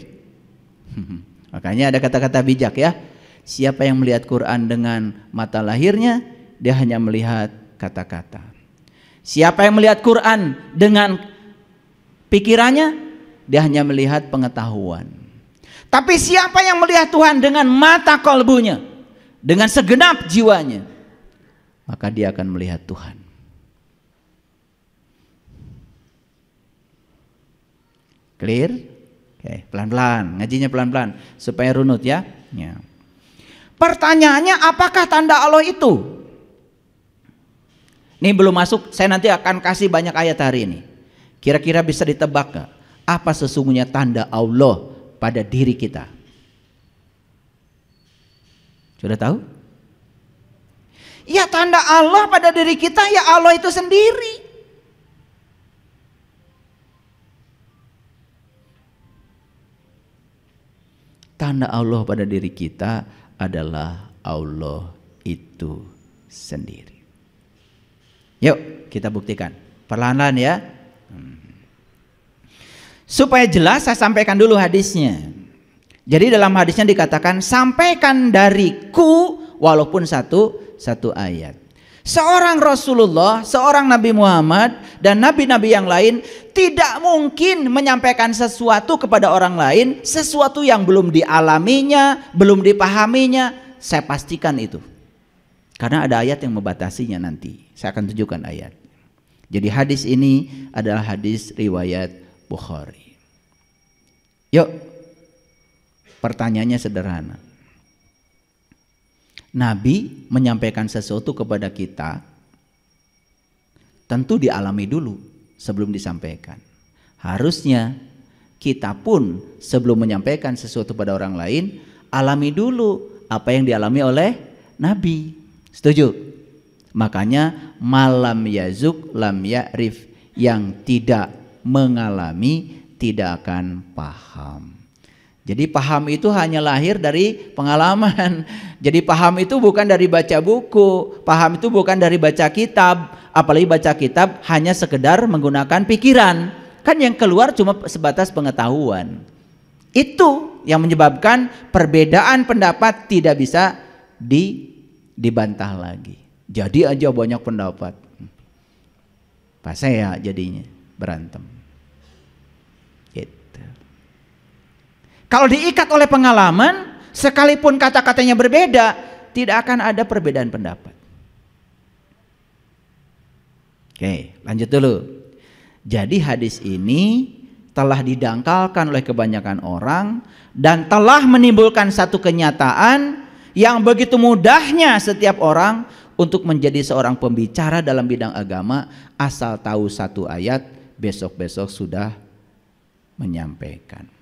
Makanya ada kata-kata bijak ya. Siapa yang melihat Quran dengan mata lahirnya, dia hanya melihat kata-kata. Siapa yang melihat Quran dengan pikirannya, dia hanya melihat pengetahuan. Tapi siapa yang melihat Tuhan dengan mata kolbunya, dengan segenap jiwanya, maka dia akan melihat Tuhan. Clear? Oke, pelan-pelan, ngajinya pelan-pelan supaya runut ya. ya. Pertanyaannya apakah tanda Allah itu? Ini belum masuk, saya nanti akan kasih banyak ayat hari ini. Kira-kira bisa ditebak gak? Apa sesungguhnya tanda Allah pada diri kita. Sudah tahu? Ya tanda Allah pada diri kita ya Allah itu sendiri. Tanda Allah pada diri kita adalah Allah itu sendiri. Yuk kita buktikan. Perlahan-lahan ya. Supaya jelas saya sampaikan dulu hadisnya. Jadi dalam hadisnya dikatakan sampaikan dariku walaupun satu satu ayat. Seorang Rasulullah, seorang Nabi Muhammad dan nabi-nabi yang lain tidak mungkin menyampaikan sesuatu kepada orang lain, sesuatu yang belum dialaminya, belum dipahaminya. Saya pastikan itu. Karena ada ayat yang membatasinya nanti. Saya akan tunjukkan ayat. Jadi hadis ini adalah hadis riwayat Bukhari. Yuk, pertanyaannya sederhana. Nabi menyampaikan sesuatu kepada kita, tentu dialami dulu sebelum disampaikan. Harusnya kita pun sebelum menyampaikan sesuatu pada orang lain, alami dulu apa yang dialami oleh Nabi. Setuju? Makanya malam yazuk lam ya'rif yang tidak mengalami tidak akan paham. Jadi paham itu hanya lahir dari pengalaman. Jadi paham itu bukan dari baca buku, paham itu bukan dari baca kitab, apalagi baca kitab hanya sekedar menggunakan pikiran. Kan yang keluar cuma sebatas pengetahuan. Itu yang menyebabkan perbedaan pendapat tidak bisa di dibantah lagi. Jadi aja banyak pendapat. Pas saya jadinya berantem. Kalau diikat oleh pengalaman, sekalipun kata-katanya berbeda, tidak akan ada perbedaan pendapat. Oke, lanjut dulu. Jadi hadis ini telah didangkalkan oleh kebanyakan orang dan telah menimbulkan satu kenyataan yang begitu mudahnya setiap orang untuk menjadi seorang pembicara dalam bidang agama asal tahu satu ayat besok-besok sudah menyampaikan.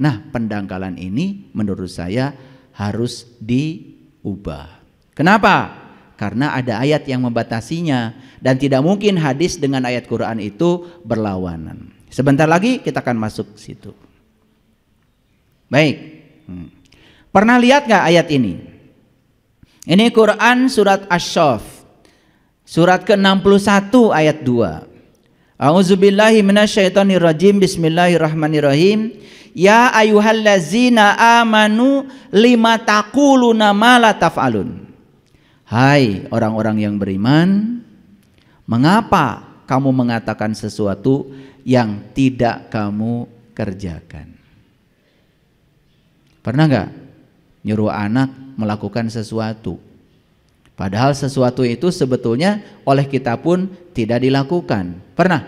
Nah, pendangkalan ini menurut saya harus diubah. Kenapa? Karena ada ayat yang membatasinya dan tidak mungkin hadis dengan ayat Quran itu berlawanan. Sebentar lagi kita akan masuk situ. Baik. Hmm. Pernah lihat nggak ayat ini? Ini Quran surat Ash-Shof Surat ke-61 ayat 2. A'udzubillahi minasyaitonirrajim. Bismillahirrahmanirrahim. Ya ayuhallazina amanu lima takuluna mala taf'alun. Hai orang-orang yang beriman, mengapa kamu mengatakan sesuatu yang tidak kamu kerjakan? Pernah nggak nyuruh anak melakukan sesuatu? Padahal sesuatu itu sebetulnya oleh kita pun tidak dilakukan. Pernah?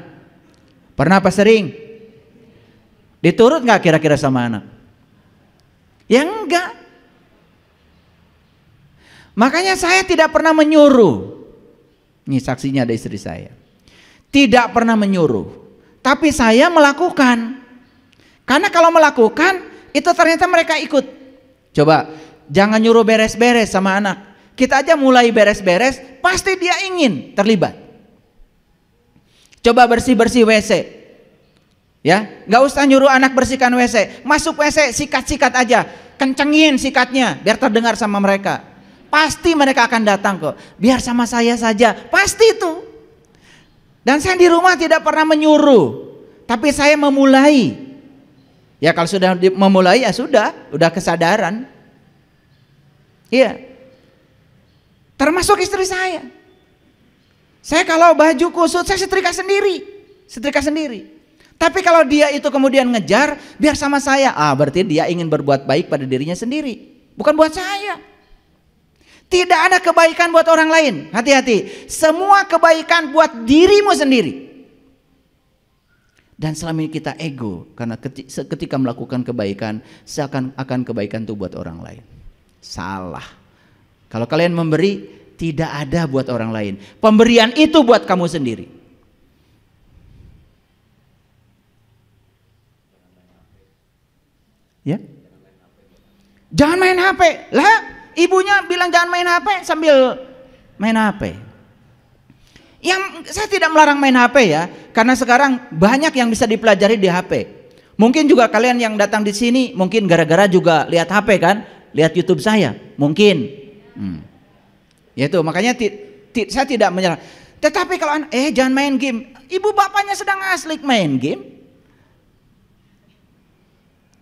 Pernah apa sering? Diturut nggak kira-kira sama anak? Ya enggak. Makanya saya tidak pernah menyuruh. Ini saksinya ada istri saya. Tidak pernah menyuruh. Tapi saya melakukan. Karena kalau melakukan, itu ternyata mereka ikut. Coba, jangan nyuruh beres-beres sama anak. Kita aja mulai beres-beres, pasti dia ingin terlibat. Coba bersih-bersih WC. Ya, nggak usah nyuruh anak bersihkan WC. Masuk WC, sikat-sikat aja. Kencengin sikatnya biar terdengar sama mereka. Pasti mereka akan datang kok. Biar sama saya saja. Pasti itu. Dan saya di rumah tidak pernah menyuruh, tapi saya memulai. Ya kalau sudah memulai ya sudah, udah kesadaran. Iya. Termasuk istri saya. Saya kalau baju kusut saya setrika sendiri, setrika sendiri. Tapi kalau dia itu kemudian ngejar, biar sama saya. Ah, berarti dia ingin berbuat baik pada dirinya sendiri, bukan buat saya. Tidak ada kebaikan buat orang lain. Hati-hati. Semua kebaikan buat dirimu sendiri. Dan selama ini kita ego karena ketika melakukan kebaikan seakan akan kebaikan itu buat orang lain. Salah. Kalau kalian memberi tidak ada buat orang lain. Pemberian itu buat kamu sendiri. Ya. Jangan main HP. Lah, ibunya bilang jangan main HP sambil main HP. Yang saya tidak melarang main HP ya, karena sekarang banyak yang bisa dipelajari di HP. Mungkin juga kalian yang datang di sini mungkin gara-gara juga lihat HP kan, lihat YouTube saya, mungkin. Hmm. Ya itu makanya ti, ti, saya tidak menyerah. Tetapi kalau eh jangan main game, ibu bapaknya sedang asli main game,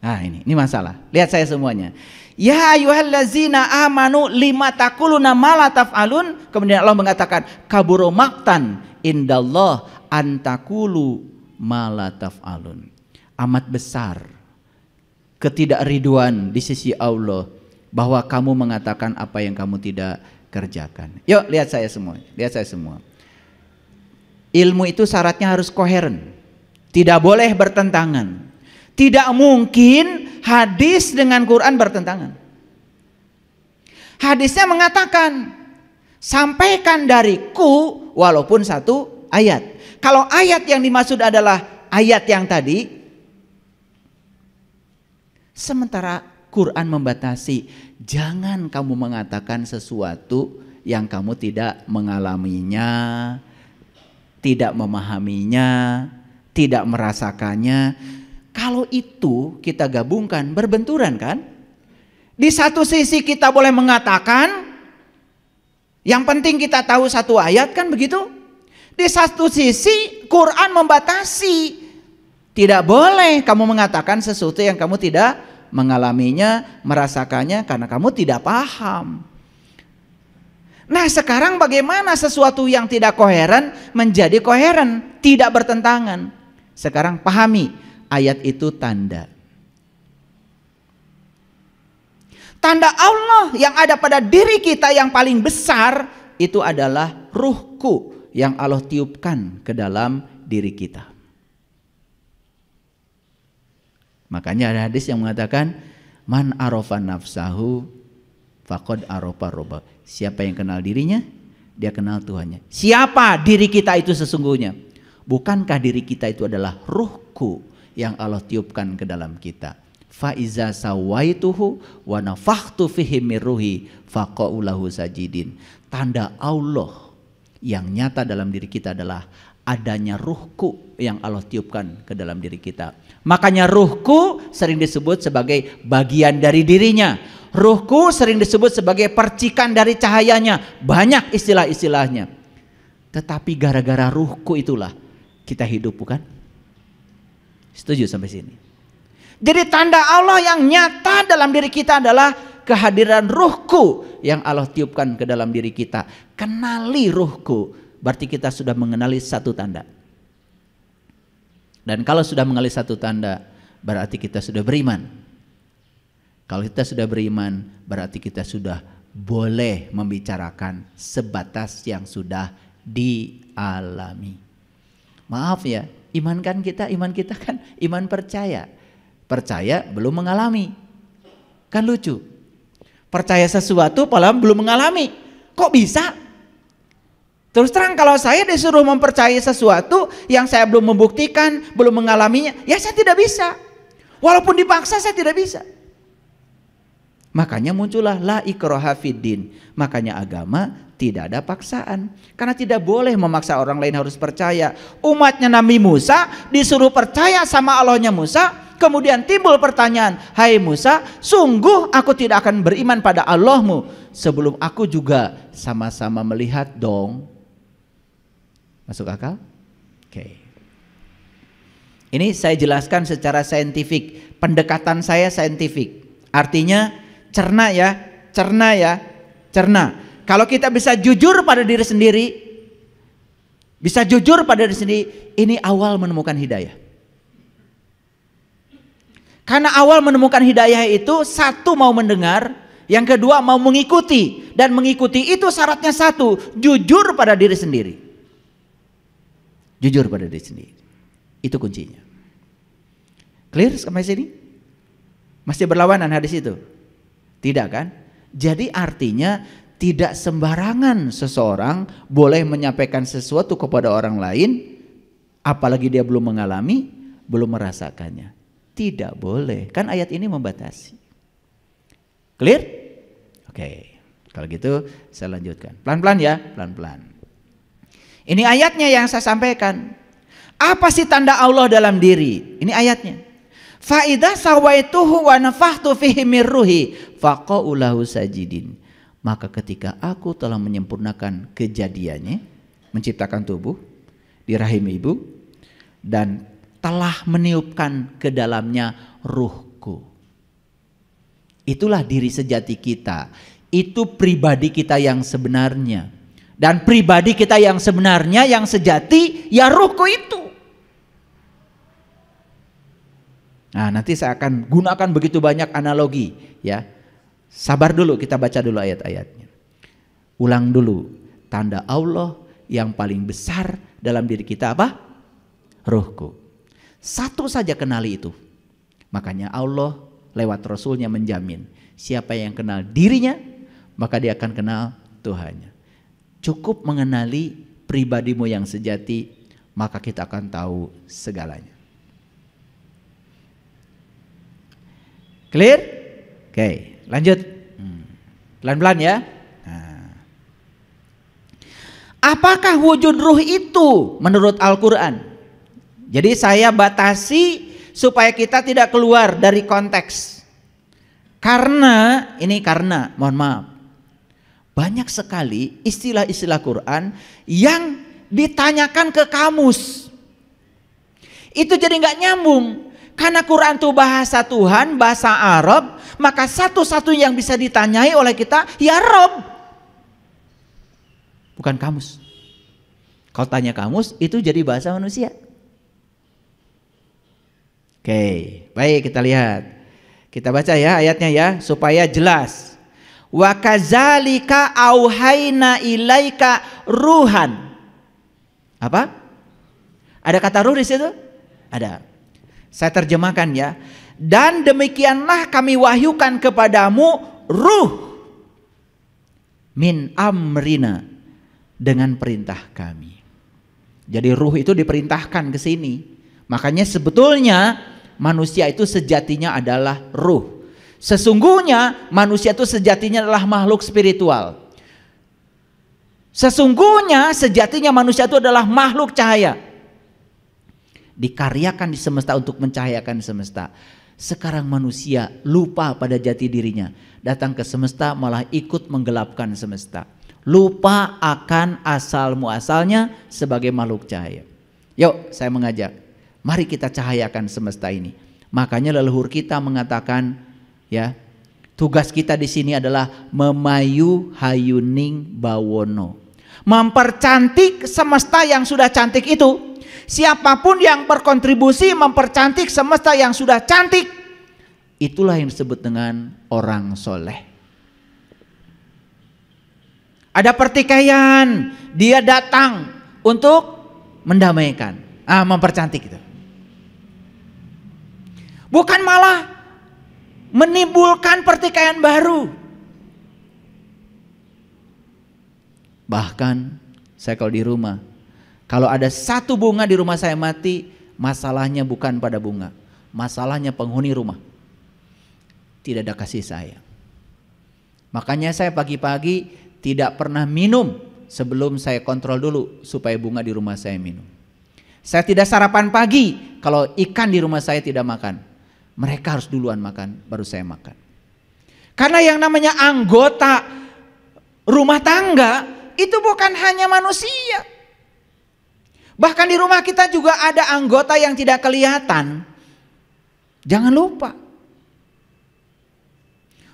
Nah ini, ini masalah. Lihat saya semuanya. Ya ayuhallazina amanu lima takuluna mala taf'alun. Kemudian Allah mengatakan, kaburo maktan indallah antakulu mala taf'alun. Amat besar ketidakriduan di sisi Allah bahwa kamu mengatakan apa yang kamu tidak kerjakan. Yuk lihat saya semua, lihat saya semua. Ilmu itu syaratnya harus koheren. Tidak boleh bertentangan tidak mungkin hadis dengan Quran bertentangan. Hadisnya mengatakan, sampaikan dariku walaupun satu ayat. Kalau ayat yang dimaksud adalah ayat yang tadi, sementara Quran membatasi, jangan kamu mengatakan sesuatu yang kamu tidak mengalaminya, tidak memahaminya, tidak merasakannya. Kalau itu kita gabungkan berbenturan kan? Di satu sisi kita boleh mengatakan yang penting kita tahu satu ayat kan begitu? Di satu sisi Quran membatasi tidak boleh kamu mengatakan sesuatu yang kamu tidak mengalaminya, merasakannya karena kamu tidak paham. Nah, sekarang bagaimana sesuatu yang tidak koheren menjadi koheren, tidak bertentangan? Sekarang pahami Ayat itu tanda. Tanda Allah yang ada pada diri kita yang paling besar itu adalah ruhku yang Allah tiupkan ke dalam diri kita. Makanya ada hadis yang mengatakan man arofa nafsahu fakod arofa roba. Siapa yang kenal dirinya, dia kenal Tuhannya. Siapa diri kita itu sesungguhnya? Bukankah diri kita itu adalah ruhku yang Allah tiupkan ke dalam kita. Faiza sawaituhu wa nafakhtu fihi ruhi faqaulahu sajidin. Tanda Allah yang nyata dalam diri kita adalah adanya ruhku yang Allah tiupkan ke dalam diri kita. Makanya ruhku sering disebut sebagai bagian dari dirinya. Ruhku sering disebut sebagai percikan dari cahayanya. Banyak istilah-istilahnya. Tetapi gara-gara ruhku itulah kita hidup bukan? Setuju sampai sini. Jadi tanda Allah yang nyata dalam diri kita adalah kehadiran ruhku yang Allah tiupkan ke dalam diri kita. Kenali ruhku, berarti kita sudah mengenali satu tanda. Dan kalau sudah mengenali satu tanda, berarti kita sudah beriman. Kalau kita sudah beriman, berarti kita sudah boleh membicarakan sebatas yang sudah dialami. Maaf ya, iman kan kita, iman kita kan iman percaya. Percaya belum mengalami. Kan lucu. Percaya sesuatu padahal belum mengalami. Kok bisa? Terus terang kalau saya disuruh mempercayai sesuatu yang saya belum membuktikan, belum mengalaminya, ya saya tidak bisa. Walaupun dipaksa saya tidak bisa. Makanya muncullah la ikroha fiddin. Makanya agama tidak ada paksaan. Karena tidak boleh memaksa orang lain harus percaya. Umatnya Nabi Musa disuruh percaya sama Allahnya Musa. Kemudian timbul pertanyaan, "Hai Musa, sungguh aku tidak akan beriman pada Allahmu sebelum aku juga sama-sama melihat dong." Masuk akal? Oke. Okay. Ini saya jelaskan secara saintifik. Pendekatan saya saintifik. Artinya cerna ya, cerna ya, cerna. Kalau kita bisa jujur pada diri sendiri, bisa jujur pada diri sendiri, ini awal menemukan hidayah. Karena awal menemukan hidayah itu satu mau mendengar, yang kedua mau mengikuti dan mengikuti itu syaratnya satu, jujur pada diri sendiri. Jujur pada diri sendiri. Itu kuncinya. Clear sampai sini? Masih berlawanan hadis itu. Tidak kan? Jadi artinya tidak sembarangan seseorang boleh menyampaikan sesuatu kepada orang lain apalagi dia belum mengalami, belum merasakannya. Tidak boleh. Kan ayat ini membatasi. Clear? Oke. Okay. Kalau gitu saya lanjutkan. Pelan-pelan ya, pelan-pelan. Ini ayatnya yang saya sampaikan. Apa sih tanda Allah dalam diri? Ini ayatnya. Faida sawaituhu wa nafahtu fihi mirruhi faqaulahu sajidin. Maka ketika aku telah menyempurnakan kejadiannya, menciptakan tubuh di rahim ibu dan telah meniupkan ke dalamnya ruhku. Itulah diri sejati kita. Itu pribadi kita yang sebenarnya. Dan pribadi kita yang sebenarnya, yang sejati, ya ruhku itu. Nah, nanti saya akan gunakan begitu banyak analogi, ya. Sabar dulu, kita baca dulu ayat-ayatnya. Ulang dulu, tanda Allah yang paling besar dalam diri kita apa? Rohku. Satu saja kenali itu. Makanya Allah lewat Rasulnya menjamin. Siapa yang kenal dirinya, maka dia akan kenal Tuhannya. Cukup mengenali pribadimu yang sejati, maka kita akan tahu segalanya. Clear? Oke, okay, lanjut. Pelan-pelan ya. Nah. Apakah wujud ruh itu menurut Al-Quran? Jadi saya batasi supaya kita tidak keluar dari konteks. Karena, ini karena, mohon maaf. Banyak sekali istilah-istilah Quran yang ditanyakan ke kamus. Itu jadi nggak nyambung. Karena Quran itu bahasa Tuhan, bahasa Arab, maka satu-satunya yang bisa ditanyai oleh kita, ya Rob. Bukan kamus. Kalau tanya kamus, itu jadi bahasa manusia. Oke, baik kita lihat. Kita baca ya ayatnya ya, supaya jelas. Wa kazalika auhaina ilaika ruhan. Apa? Ada kata ruh di situ? Ada. Saya terjemahkan ya. Dan demikianlah kami wahyukan kepadamu ruh min amrina dengan perintah kami. Jadi ruh itu diperintahkan ke sini. Makanya sebetulnya manusia itu sejatinya adalah ruh. Sesungguhnya manusia itu sejatinya adalah makhluk spiritual. Sesungguhnya sejatinya manusia itu adalah makhluk cahaya dikaryakan di semesta untuk mencahayakan semesta. Sekarang manusia lupa pada jati dirinya, datang ke semesta malah ikut menggelapkan semesta. Lupa akan asal muasalnya sebagai makhluk cahaya. Yuk, saya mengajak. Mari kita cahayakan semesta ini. Makanya leluhur kita mengatakan ya, tugas kita di sini adalah memayu hayuning bawono. Mempercantik semesta yang sudah cantik itu Siapapun yang berkontribusi mempercantik semesta yang sudah cantik. Itulah yang disebut dengan orang soleh. Ada pertikaian, dia datang untuk mendamaikan, ah, mempercantik itu. Bukan malah menimbulkan pertikaian baru. Bahkan saya kalau di rumah kalau ada satu bunga di rumah saya mati, masalahnya bukan pada bunga. Masalahnya penghuni rumah. Tidak ada kasih sayang. Makanya saya pagi-pagi tidak pernah minum sebelum saya kontrol dulu supaya bunga di rumah saya minum. Saya tidak sarapan pagi kalau ikan di rumah saya tidak makan. Mereka harus duluan makan baru saya makan. Karena yang namanya anggota rumah tangga itu bukan hanya manusia. Bahkan di rumah kita juga ada anggota yang tidak kelihatan. Jangan lupa.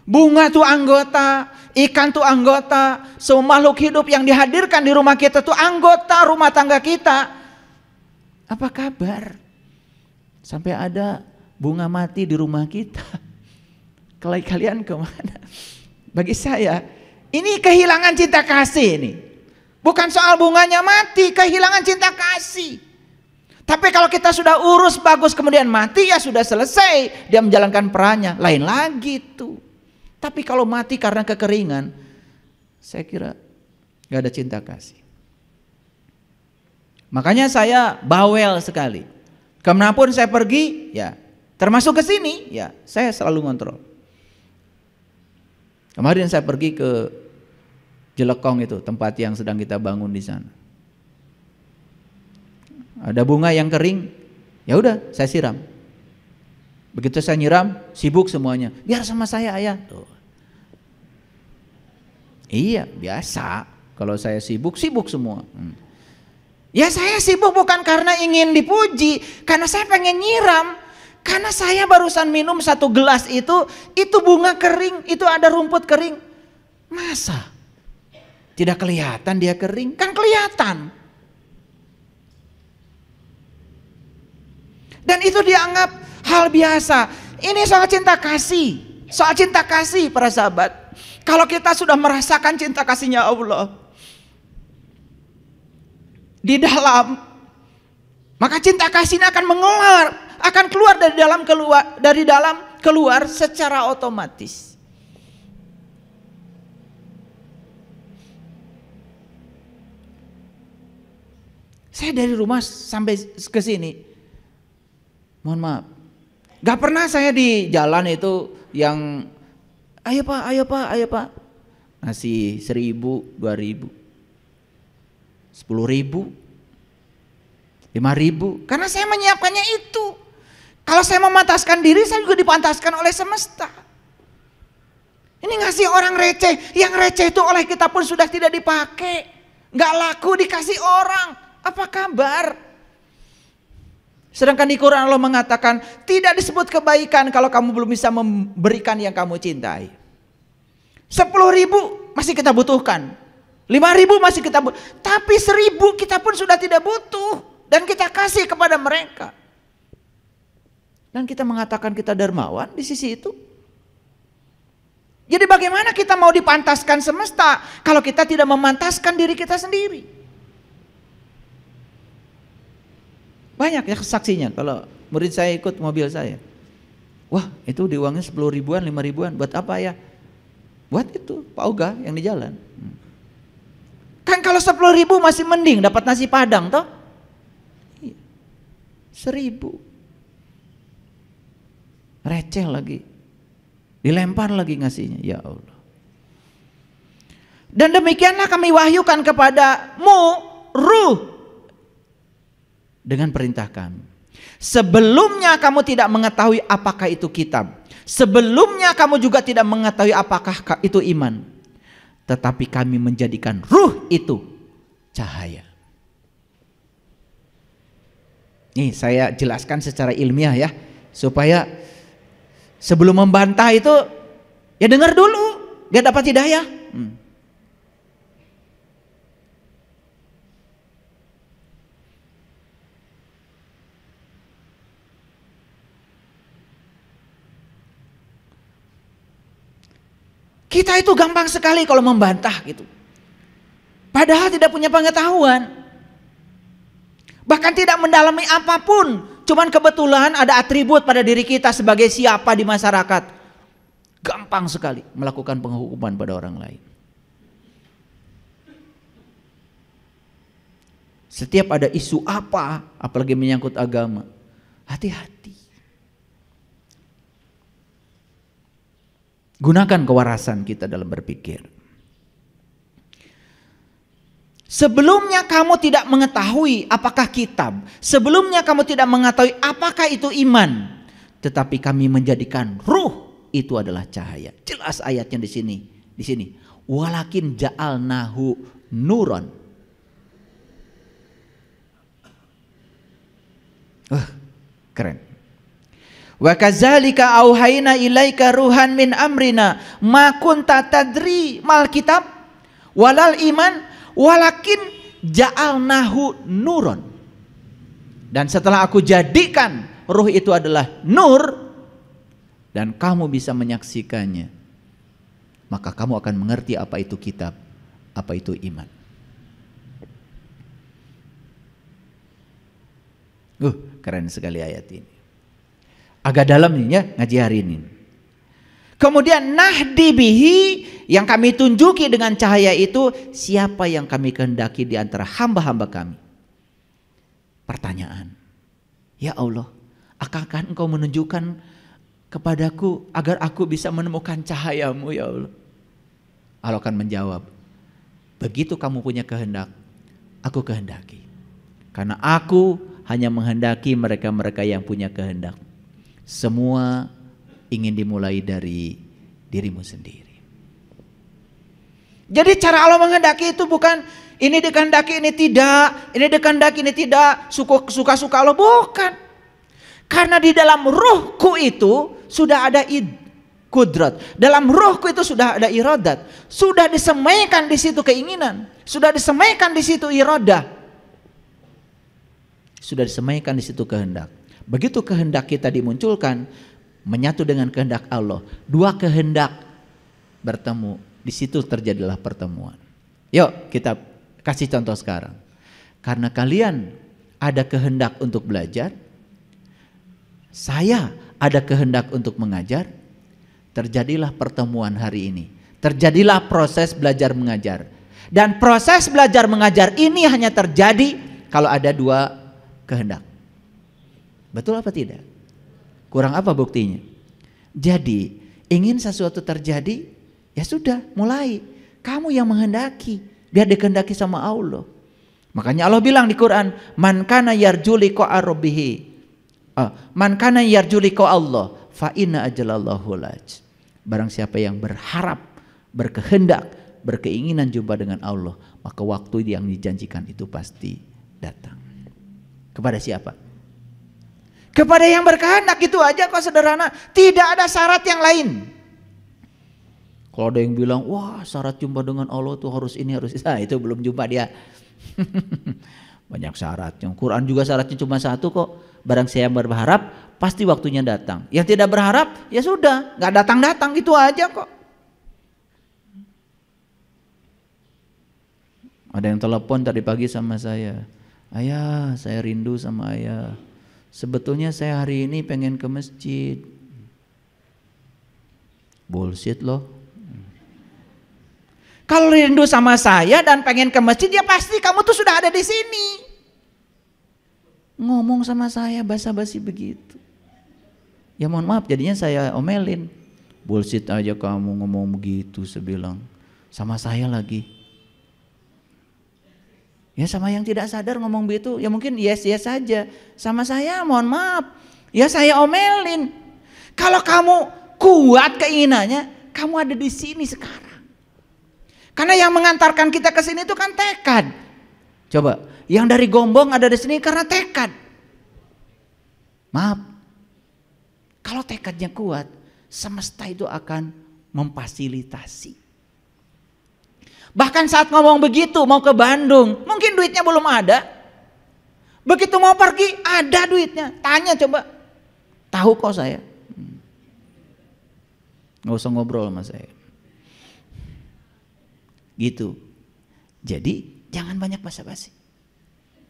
Bunga tuh anggota, ikan tuh anggota, semua makhluk hidup yang dihadirkan di rumah kita tuh anggota rumah tangga kita. Apa kabar? Sampai ada bunga mati di rumah kita. Kalian kemana? Bagi saya, ini kehilangan cinta kasih ini Bukan soal bunganya mati, kehilangan cinta kasih. Tapi kalau kita sudah urus bagus kemudian mati ya sudah selesai. Dia menjalankan perannya. Lain lagi tuh. Tapi kalau mati karena kekeringan, saya kira gak ada cinta kasih. Makanya saya bawel sekali. Kemanapun saya pergi, ya termasuk ke sini, ya saya selalu ngontrol. Kemarin saya pergi ke Jelekong itu tempat yang sedang kita bangun di sana. Ada bunga yang kering, ya udah saya siram. Begitu saya nyiram, sibuk semuanya. Biar sama saya ayah. Tuh. Iya biasa. Kalau saya sibuk, sibuk semua. Hmm. Ya saya sibuk bukan karena ingin dipuji, karena saya pengen nyiram. Karena saya barusan minum satu gelas itu, itu bunga kering, itu ada rumput kering. Masa? Tidak kelihatan dia kering, kan kelihatan. Dan itu dianggap hal biasa. Ini soal cinta kasih. Soal cinta kasih para sahabat. Kalau kita sudah merasakan cinta kasihnya Allah. Di dalam. Maka cinta kasihnya akan mengeluar. Akan keluar dari dalam keluar dari dalam keluar secara otomatis. Saya dari rumah sampai ke sini. Mohon maaf. Gak pernah saya di jalan itu yang ayo pak, ayo pak, ayo pak. Ngasih seribu, dua ribu. Sepuluh ribu. Lima ribu. Karena saya menyiapkannya itu. Kalau saya memataskan diri, saya juga dipantaskan oleh semesta. Ini ngasih orang receh. Yang receh itu oleh kita pun sudah tidak dipakai. Gak laku dikasih orang. Apa kabar? Sedangkan di Quran Allah mengatakan tidak disebut kebaikan kalau kamu belum bisa memberikan yang kamu cintai. Sepuluh ribu masih kita butuhkan. Lima ribu masih kita butuh. Tapi seribu kita pun sudah tidak butuh. Dan kita kasih kepada mereka. Dan kita mengatakan kita dermawan di sisi itu. Jadi bagaimana kita mau dipantaskan semesta kalau kita tidak memantaskan diri kita sendiri? Banyak ya saksinya kalau murid saya ikut mobil saya. Wah itu di uangnya 10 ribuan, 5 ribuan. Buat apa ya? Buat itu, Pak Oga yang di jalan. Hmm. Kan kalau 10 ribu masih mending dapat nasi padang toh. Iya. Seribu. Receh lagi. Dilempar lagi ngasihnya. Ya Allah. Dan demikianlah kami wahyukan kepadamu ruh dengan perintah kami. Sebelumnya kamu tidak mengetahui apakah itu kitab. Sebelumnya kamu juga tidak mengetahui apakah itu iman. Tetapi kami menjadikan ruh itu cahaya. Nih saya jelaskan secara ilmiah ya. Supaya sebelum membantah itu ya dengar dulu. Biar dapat hidayah. Kita itu gampang sekali kalau membantah gitu. Padahal tidak punya pengetahuan. Bahkan tidak mendalami apapun. Cuman kebetulan ada atribut pada diri kita sebagai siapa di masyarakat. Gampang sekali melakukan penghukuman pada orang lain. Setiap ada isu apa, apalagi menyangkut agama, hati-hati. Gunakan kewarasan kita dalam berpikir. Sebelumnya kamu tidak mengetahui apakah kitab, sebelumnya kamu tidak mengetahui apakah itu iman, tetapi kami menjadikan ruh itu adalah cahaya. Jelas ayatnya di sini, di sini. Walakin jaal nahu nuron. Uh, eh, keren. Wa kazalika auhayna ilaika ruhan min amrina ma kunta tadri mal kitab walal iman walakin ja'alnahu nuron. Dan setelah aku jadikan ruh itu adalah nur dan kamu bisa menyaksikannya maka kamu akan mengerti apa itu kitab, apa itu iman. Uh, keren sekali ayat ini. Agak dalam nih ya ngaji hari ini. Kemudian nahdi bihi yang kami tunjuki dengan cahaya itu siapa yang kami kehendaki di antara hamba-hamba kami. Pertanyaan. Ya Allah, akankah engkau menunjukkan kepadaku agar aku bisa menemukan cahayamu ya Allah? Allah akan menjawab, begitu kamu punya kehendak, aku kehendaki. Karena aku hanya menghendaki mereka-mereka yang punya kehendak. Semua ingin dimulai dari dirimu sendiri. Jadi cara Allah menghendaki itu bukan ini dikehendaki ini tidak, ini dikehendaki ini tidak, suka-suka Allah bukan. Karena di dalam ruhku itu sudah ada id, kudrat. Dalam rohku itu sudah ada irodat, Sudah disemaikan di situ keinginan. Sudah disemaikan di situ iroda, Sudah disemaikan di situ kehendak. Begitu kehendak kita dimunculkan, menyatu dengan kehendak Allah. Dua kehendak bertemu. Di situ terjadilah pertemuan. Yuk kita kasih contoh sekarang. Karena kalian ada kehendak untuk belajar, saya ada kehendak untuk mengajar, terjadilah pertemuan hari ini. Terjadilah proses belajar mengajar. Dan proses belajar mengajar ini hanya terjadi kalau ada dua kehendak. Betul apa tidak? Kurang apa buktinya? Jadi, ingin sesuatu terjadi, ya sudah, mulai. Kamu yang menghendaki, biar dikehendaki sama Allah. Makanya Allah bilang di Quran, "Man kana yarjuli arobihi." Uh, ah, "Man kana yarjuli Allah, fa inna ajalallahu laj." Barang siapa yang berharap, berkehendak, berkeinginan jumpa dengan Allah, maka waktu yang dijanjikan itu pasti datang. Kepada siapa? Kepada yang berkehendak itu aja kok sederhana. Tidak ada syarat yang lain. Kalau ada yang bilang, wah syarat jumpa dengan Allah tuh harus ini harus itu, nah, itu belum jumpa dia. Banyak syaratnya. Quran juga syaratnya cuma satu kok. Barang saya yang berharap, pasti waktunya datang. Yang tidak berharap, ya sudah, nggak datang-datang itu aja kok. Ada yang telepon tadi pagi sama saya. Ayah, saya rindu sama ayah. Sebetulnya saya hari ini pengen ke masjid. Bullshit loh. Kalau rindu sama saya dan pengen ke masjid, ya pasti kamu tuh sudah ada di sini. Ngomong sama saya basa-basi begitu. Ya mohon maaf, jadinya saya omelin. Bullshit aja kamu ngomong begitu, sebilang Sama saya lagi. Ya sama yang tidak sadar ngomong begitu, ya mungkin yes yes saja. Sama saya mohon maaf, ya saya omelin. Kalau kamu kuat keinginannya, kamu ada di sini sekarang. Karena yang mengantarkan kita ke sini itu kan tekad. Coba, yang dari Gombong ada di sini karena tekad. Maaf. Kalau tekadnya kuat, semesta itu akan memfasilitasi. Bahkan saat ngomong begitu mau ke Bandung, mungkin duitnya belum ada. Begitu mau pergi ada duitnya. Tanya coba. Tahu kok saya. Hmm. Gak usah ngobrol sama saya. Gitu. Jadi jangan banyak basa-basi.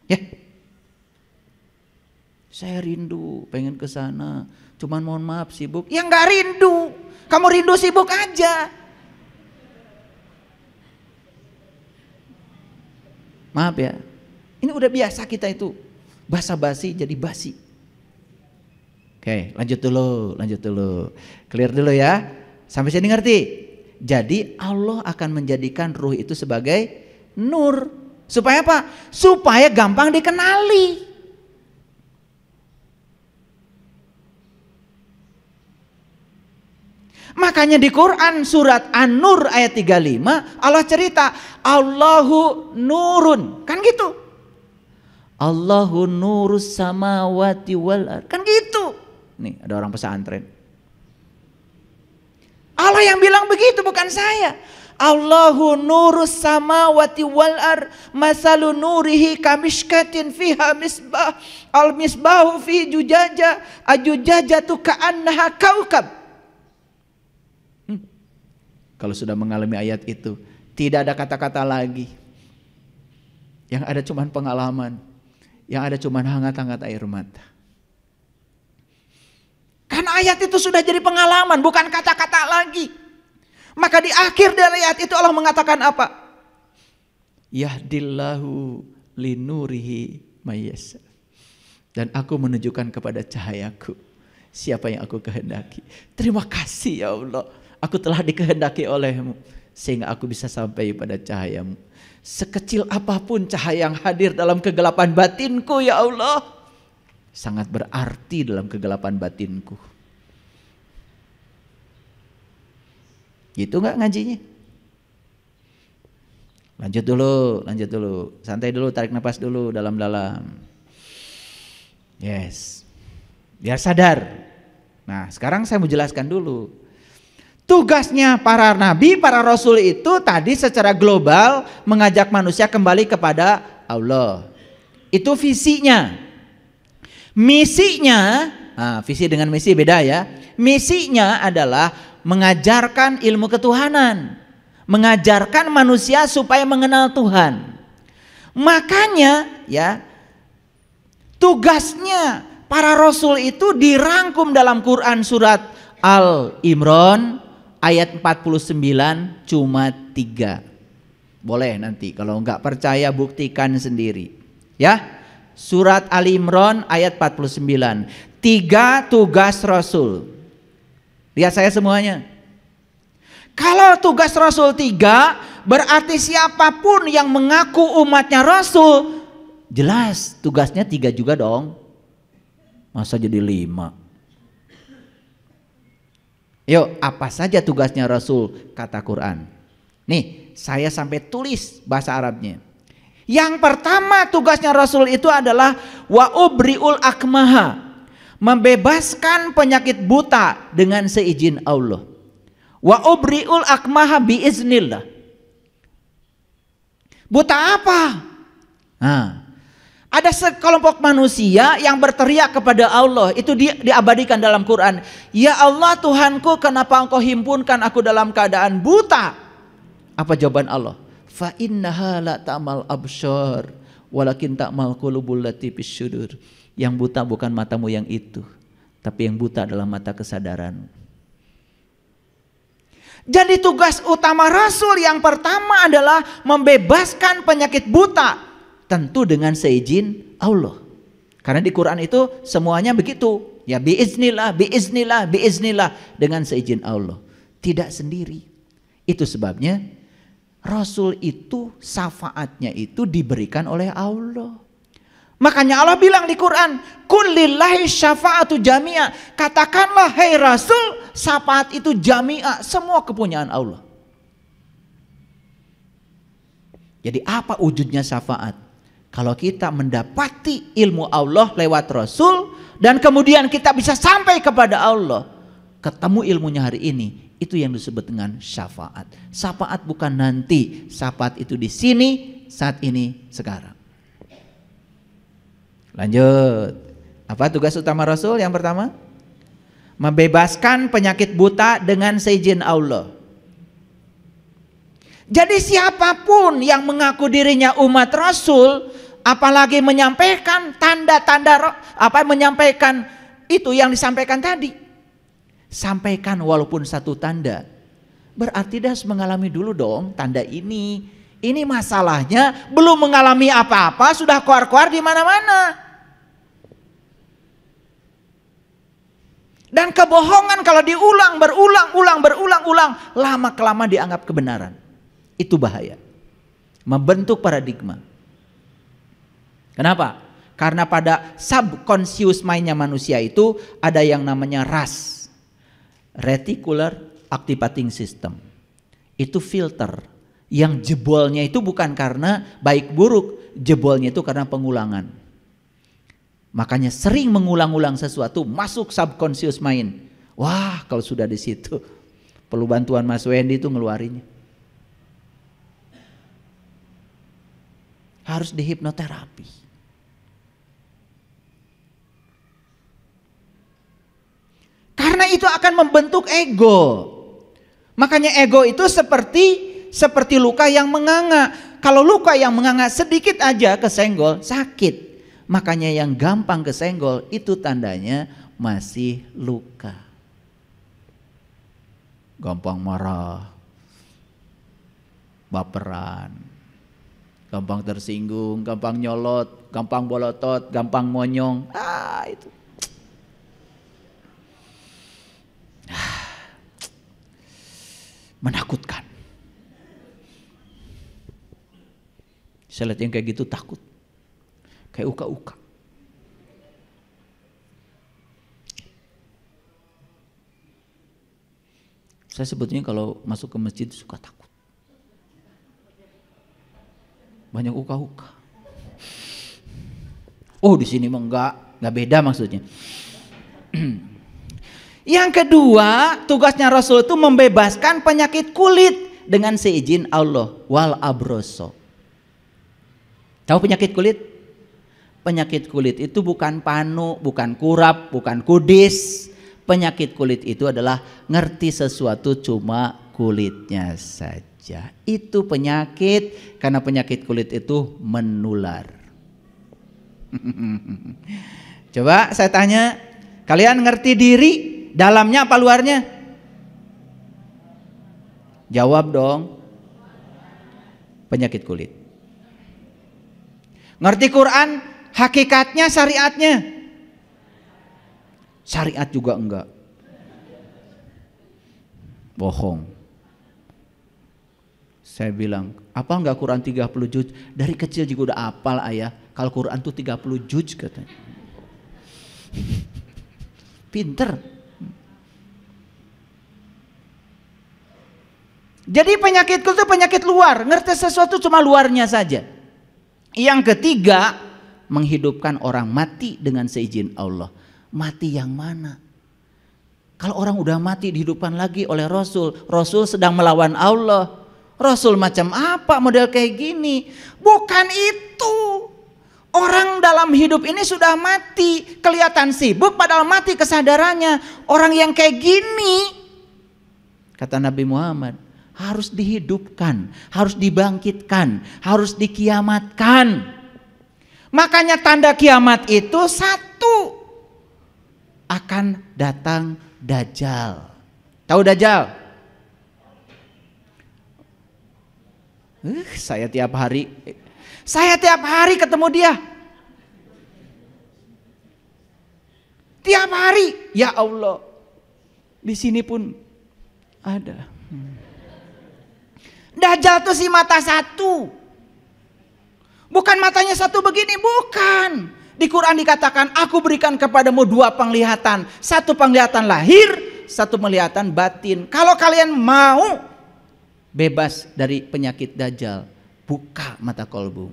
Ya. Saya rindu, pengen ke sana. Cuman mohon maaf sibuk. Ya nggak rindu. Kamu rindu sibuk aja. Maaf ya. Ini udah biasa kita itu. Basa-basi jadi basi. Oke, lanjut dulu, lanjut dulu. Clear dulu ya. Sampai sini ngerti? Jadi Allah akan menjadikan ruh itu sebagai nur. Supaya apa? Supaya gampang dikenali. Makanya di Quran surat An-Nur ayat 35 Allah cerita Allahu nurun. Kan gitu. Allahu nurus samawati wal ar. Kan gitu. Nih ada orang pesantren. Allah yang bilang begitu bukan saya. Allahu nurus samawati wal ar masalu nurihi kamishkatin fiha misbah al misbahu fi jujaja ajujaja tu ka'annaha kaukab kalau sudah mengalami ayat itu, tidak ada kata-kata lagi. Yang ada cuman pengalaman, yang ada cuman hangat-hangat air mata. Karena ayat itu sudah jadi pengalaman, bukan kata-kata lagi. Maka di akhir dari ayat itu Allah mengatakan apa? Yahdillahu linurihi mayyasa. Dan aku menunjukkan kepada cahayaku siapa yang aku kehendaki. Terima kasih ya Allah. Aku telah dikehendaki olehmu sehingga aku bisa sampai pada cahayamu. Sekecil apapun cahaya yang hadir dalam kegelapan batinku ya Allah. Sangat berarti dalam kegelapan batinku. Gitu nggak ngajinya? Lanjut dulu, lanjut dulu. Santai dulu, tarik nafas dulu dalam-dalam. Yes. Biar sadar. Nah, sekarang saya mau jelaskan dulu Tugasnya para nabi, para rasul itu tadi secara global mengajak manusia kembali kepada Allah. Itu visinya. Misinya, nah, visi dengan misi beda ya. Misinya adalah mengajarkan ilmu ketuhanan, mengajarkan manusia supaya mengenal Tuhan. Makanya ya tugasnya para rasul itu dirangkum dalam Quran surat Al Imran ayat 49 cuma tiga. Boleh nanti kalau nggak percaya buktikan sendiri. Ya. Surat Al Imran ayat 49. Tiga tugas Rasul. Lihat saya semuanya. Kalau tugas Rasul tiga, berarti siapapun yang mengaku umatnya Rasul, jelas tugasnya tiga juga dong. Masa jadi lima? Yuk, apa saja tugasnya Rasul kata Quran. Nih, saya sampai tulis bahasa Arabnya. Yang pertama tugasnya Rasul itu adalah wa ubriul akmaha, membebaskan penyakit buta dengan seizin Allah. Wa ubriul akmaha biiznillah. Buta apa? Nah, ada sekelompok manusia yang berteriak kepada Allah, itu di, diabadikan dalam Quran. Ya Allah Tuhanku kenapa engkau himpunkan aku dalam keadaan buta? Apa jawaban Allah? Fa innaha la ta'mal abshor, walakin ta'mal qulubul pisudur. Yang buta bukan matamu yang itu, tapi yang buta adalah mata kesadaran. Jadi tugas utama Rasul yang pertama adalah membebaskan penyakit buta tentu dengan seizin Allah. Karena di Quran itu semuanya begitu. Ya biiznillah, biiznillah, biiznillah dengan seizin Allah. Tidak sendiri. Itu sebabnya Rasul itu syafaatnya itu diberikan oleh Allah. Makanya Allah bilang di Quran, "Kulillahi syafaatu jamia." Katakanlah hei Rasul, syafaat itu jamia, semua kepunyaan Allah. Jadi apa wujudnya syafaat? Kalau kita mendapati ilmu Allah lewat Rasul dan kemudian kita bisa sampai kepada Allah, ketemu ilmunya hari ini, itu yang disebut dengan syafaat. Syafaat bukan nanti, syafaat itu di sini, saat ini, sekarang. Lanjut. Apa tugas utama Rasul yang pertama? Membebaskan penyakit buta dengan seizin Allah. Jadi siapapun yang mengaku dirinya umat Rasul, apalagi menyampaikan tanda-tanda apa menyampaikan itu yang disampaikan tadi. Sampaikan walaupun satu tanda. Berarti dia harus mengalami dulu dong tanda ini. Ini masalahnya belum mengalami apa-apa sudah keluar-keluar di mana-mana. Dan kebohongan kalau diulang berulang-ulang berulang-ulang lama kelamaan dianggap kebenaran. Itu bahaya. Membentuk paradigma. Kenapa? Karena pada subconscious mindnya manusia itu ada yang namanya RAS. Reticular Activating System. Itu filter yang jebolnya itu bukan karena baik buruk, jebolnya itu karena pengulangan. Makanya sering mengulang-ulang sesuatu masuk subconscious mind. Wah, kalau sudah di situ perlu bantuan Mas Wendy itu ngeluarinya. harus dihipnoterapi. Karena itu akan membentuk ego. Makanya ego itu seperti seperti luka yang menganga. Kalau luka yang menganga sedikit aja kesenggol sakit. Makanya yang gampang kesenggol itu tandanya masih luka. Gampang marah, baperan, gampang tersinggung, gampang nyolot, gampang bolotot, gampang monyong. Ah, itu. Menakutkan. Saya lihat yang kayak gitu takut. Kayak uka-uka. Saya sebetulnya kalau masuk ke masjid suka takut. banyak uka-uka. Oh di sini mah enggak, enggak beda maksudnya. Yang kedua, tugasnya Rasul itu membebaskan penyakit kulit dengan seizin Allah wal abroso. Tahu penyakit kulit? Penyakit kulit itu bukan panu, bukan kurap, bukan kudis. Penyakit kulit itu adalah ngerti sesuatu cuma kulitnya saja saja. Itu penyakit karena penyakit kulit itu menular. Coba saya tanya, kalian ngerti diri dalamnya apa luarnya? Jawab dong. Penyakit kulit. Ngerti Quran hakikatnya syariatnya? Syariat juga enggak. Bohong. Saya bilang, apa nggak Quran 30 juz? Dari kecil juga udah apal ayah. Kalau Quran tuh 30 juz katanya. Pinter. Jadi penyakitku itu penyakit luar. Ngerti sesuatu cuma luarnya saja. Yang ketiga, menghidupkan orang mati dengan seizin Allah. Mati yang mana? Kalau orang udah mati dihidupkan lagi oleh Rasul. Rasul sedang melawan Allah Rasul macam apa model kayak gini? Bukan itu. Orang dalam hidup ini sudah mati, kelihatan sibuk padahal mati kesadarannya. Orang yang kayak gini kata Nabi Muhammad harus dihidupkan, harus dibangkitkan, harus dikiamatkan. Makanya tanda kiamat itu satu akan datang dajjal. Tahu dajjal? Uh, saya tiap hari saya tiap hari ketemu dia. Tiap hari, ya Allah. Di sini pun ada. Dah Dajjal tuh si mata satu. Bukan matanya satu begini, bukan. Di Quran dikatakan, aku berikan kepadamu dua penglihatan. Satu penglihatan lahir, satu penglihatan batin. Kalau kalian mau bebas dari penyakit dajjal. Buka mata kolbu.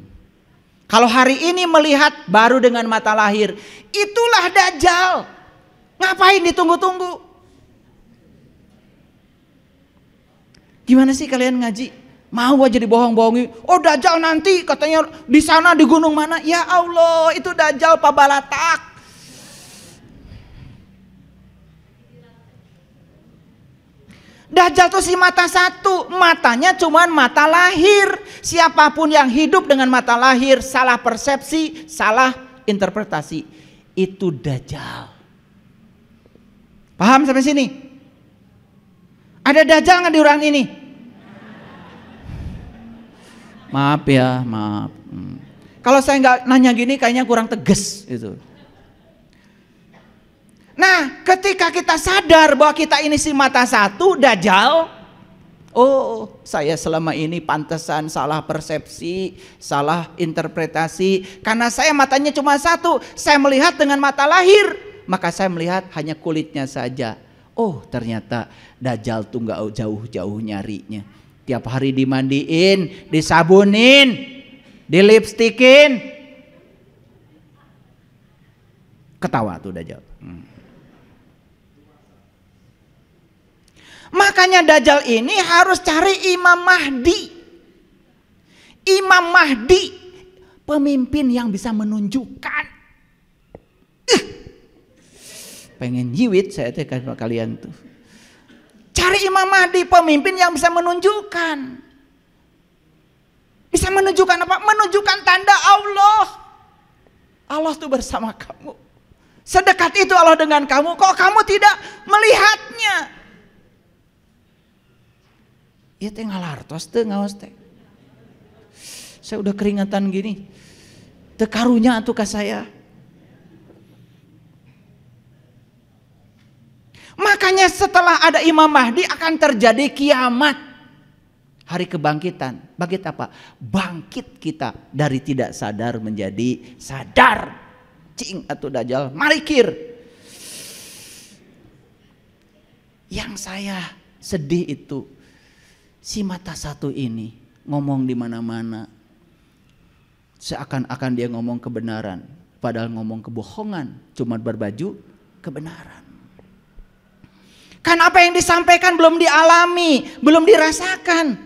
Kalau hari ini melihat baru dengan mata lahir, itulah dajjal. Ngapain ditunggu-tunggu? Gimana sih kalian ngaji? Mau aja dibohong-bohongi. Oh dajjal nanti katanya di sana di gunung mana? Ya Allah, itu dajjal pabalatak. Dajjal itu si mata satu, matanya cuma mata lahir. Siapapun yang hidup dengan mata lahir, salah persepsi, salah interpretasi. Itu Dajjal. Paham sampai sini? Ada Dajjal nggak di orang ini? Maaf ya, maaf. Hmm. Kalau saya nggak nanya gini kayaknya kurang tegas Gitu. Nah, ketika kita sadar bahwa kita ini si mata satu, dajal, oh, saya selama ini pantesan salah persepsi, salah interpretasi, karena saya matanya cuma satu, saya melihat dengan mata lahir, maka saya melihat hanya kulitnya saja. Oh, ternyata dajal tuh nggak jauh-jauh nyarinya. Tiap hari dimandiin, disabunin, dilipstikin. Ketawa tuh dajal. Hmm. Makanya Dajjal ini harus cari Imam Mahdi. Imam Mahdi, pemimpin yang bisa menunjukkan. pengen jiwit saya tekan kalian tuh. Cari Imam Mahdi, pemimpin yang bisa menunjukkan. Bisa menunjukkan apa? Menunjukkan tanda Allah. Allah tuh bersama kamu. Sedekat itu Allah dengan kamu, kok kamu tidak melihatnya? Iya teh ngalartos teh ngawas teh. Saya udah keringatan gini. Tekarunya atau ke saya. Makanya setelah ada Imam Mahdi akan terjadi kiamat. Hari kebangkitan. Bangkit apa? Bangkit kita dari tidak sadar menjadi sadar. Cing atau dajal marikir. Yang saya sedih itu Si mata satu ini ngomong di mana-mana. Seakan-akan dia ngomong kebenaran, padahal ngomong kebohongan, cuma berbaju kebenaran. Kan apa yang disampaikan belum dialami, belum dirasakan.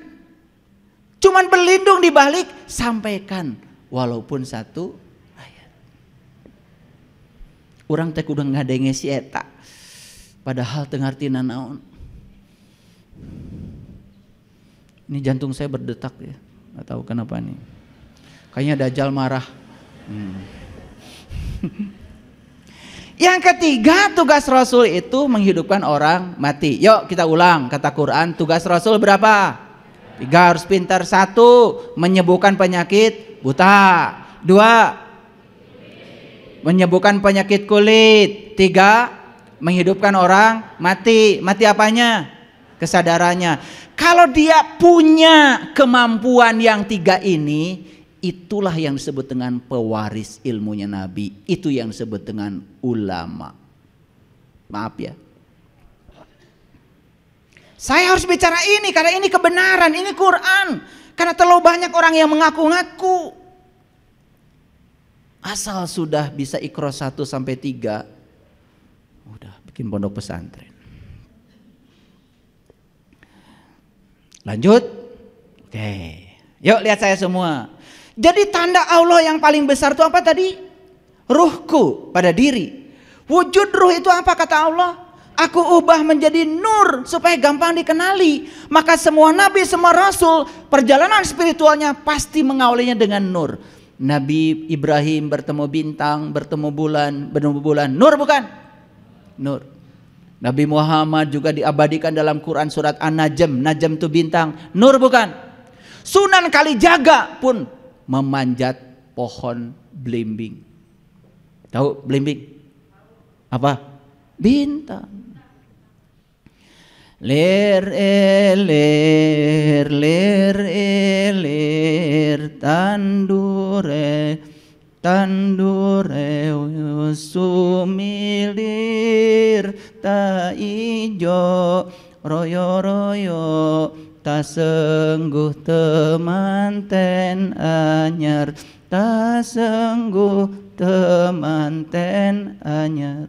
cuma berlindung di balik sampaikan walaupun satu ayat. Orang teh udah nggak si eta. Padahal tengarti naon Ini jantung saya berdetak ya. nggak tahu kenapa nih. Kayaknya Dajjal marah. Hmm. Yang ketiga tugas Rasul itu menghidupkan orang mati. Yuk kita ulang kata Quran tugas Rasul berapa? Tiga harus pintar. Satu menyembuhkan penyakit buta. Dua menyembuhkan penyakit kulit. Tiga menghidupkan orang mati. Mati apanya? kesadarannya. Kalau dia punya kemampuan yang tiga ini, itulah yang disebut dengan pewaris ilmunya Nabi. Itu yang disebut dengan ulama. Maaf ya. Saya harus bicara ini karena ini kebenaran, ini Quran. Karena terlalu banyak orang yang mengaku-ngaku. Asal sudah bisa ikro satu sampai tiga, udah bikin pondok pesantren. Lanjut. Oke. Yuk lihat saya semua. Jadi tanda Allah yang paling besar itu apa tadi? Ruhku pada diri. Wujud ruh itu apa kata Allah? Aku ubah menjadi nur supaya gampang dikenali. Maka semua nabi, semua rasul, perjalanan spiritualnya pasti mengawalinya dengan nur. Nabi Ibrahim bertemu bintang, bertemu bulan, bertemu bulan. Nur bukan? Nur. Nabi Muhammad juga diabadikan dalam Quran surat An-Najm. Najm itu bintang, nur bukan. Sunan Kalijaga pun memanjat pohon belimbing. Tahu belimbing? Apa? Bintang. Lir elir, lir elir, tandure Tandure sumilir ta ijo royo-royo ta sengguh temanten anyar ta sengguh temanten anyar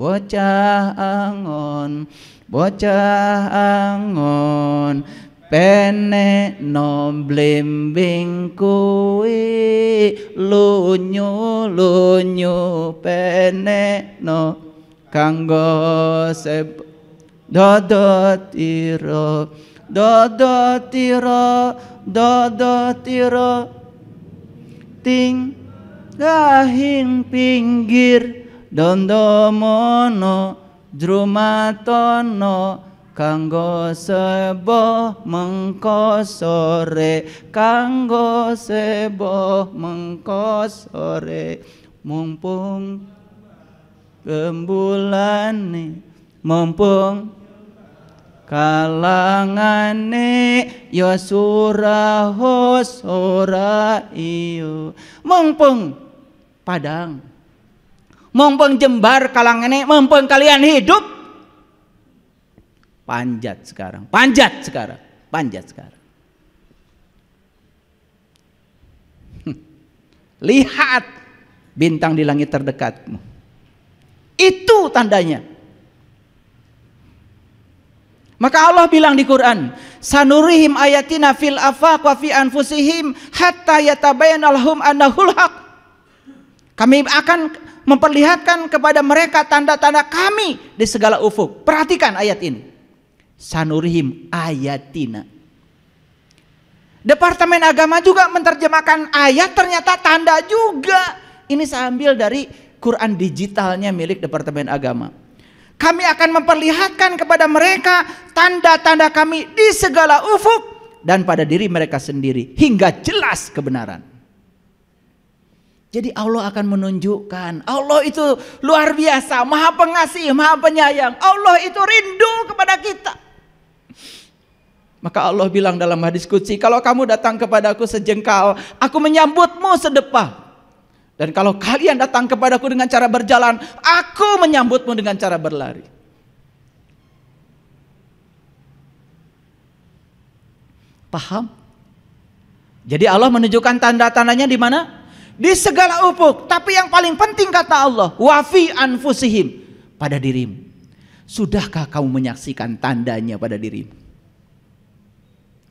bocah angon bocah angon Pene nom blimbing kuwi lunyu lunyu pene no kanggo sep dodo tiro dodo tiro dodo tiro ting gahin pinggir dondo mono drumatono no kanggo sebo mengko sore kanggo sebo mengko sore mumpung nih, mumpung kalangane ya surahos ora iyo mumpung padang mumpung jembar kalangan kalangane mumpung kalian hidup Panjat sekarang, panjat sekarang, panjat sekarang. Hmm. Lihat bintang di langit terdekatmu. Itu tandanya. Maka Allah bilang di Quran, sanurihim ayatina fil afaq wa fi anfusihim hatta yatabayan alhum annahul haq. Kami akan memperlihatkan kepada mereka tanda-tanda kami di segala ufuk. Perhatikan ayat ini sanurihim ayatina. Departemen agama juga menerjemahkan ayat ternyata tanda juga. Ini saya ambil dari Quran digitalnya milik Departemen Agama. Kami akan memperlihatkan kepada mereka tanda-tanda kami di segala ufuk dan pada diri mereka sendiri hingga jelas kebenaran. Jadi Allah akan menunjukkan, Allah itu luar biasa, maha pengasih, maha penyayang. Allah itu rindu kepada kita. Maka Allah bilang dalam hadis kudsi, kalau kamu datang kepadaku sejengkal, aku menyambutmu sedepa, Dan kalau kalian datang kepadaku dengan cara berjalan, aku menyambutmu dengan cara berlari. Paham? Jadi Allah menunjukkan tanda-tandanya di mana? Di segala upuk. Tapi yang paling penting kata Allah, wafi anfusihim pada dirimu. Sudahkah kamu menyaksikan tandanya pada dirimu?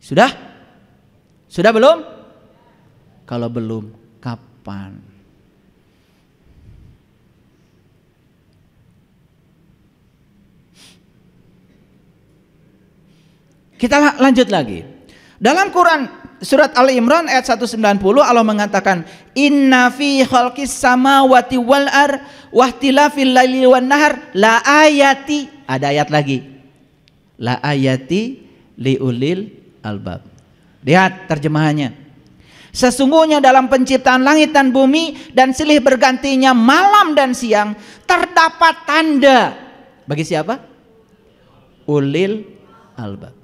Sudah? Sudah belum? Kalau belum, kapan? Kita lanjut lagi. Dalam Quran surat Al Imran ayat 190 Allah mengatakan inna fi khalqis wati wal ar wahtilafil laili wan nahar la ayati ada ayat lagi la ayati liulil albab. Lihat terjemahannya. Sesungguhnya dalam penciptaan langit dan bumi dan silih bergantinya malam dan siang terdapat tanda bagi siapa? Ulil albab.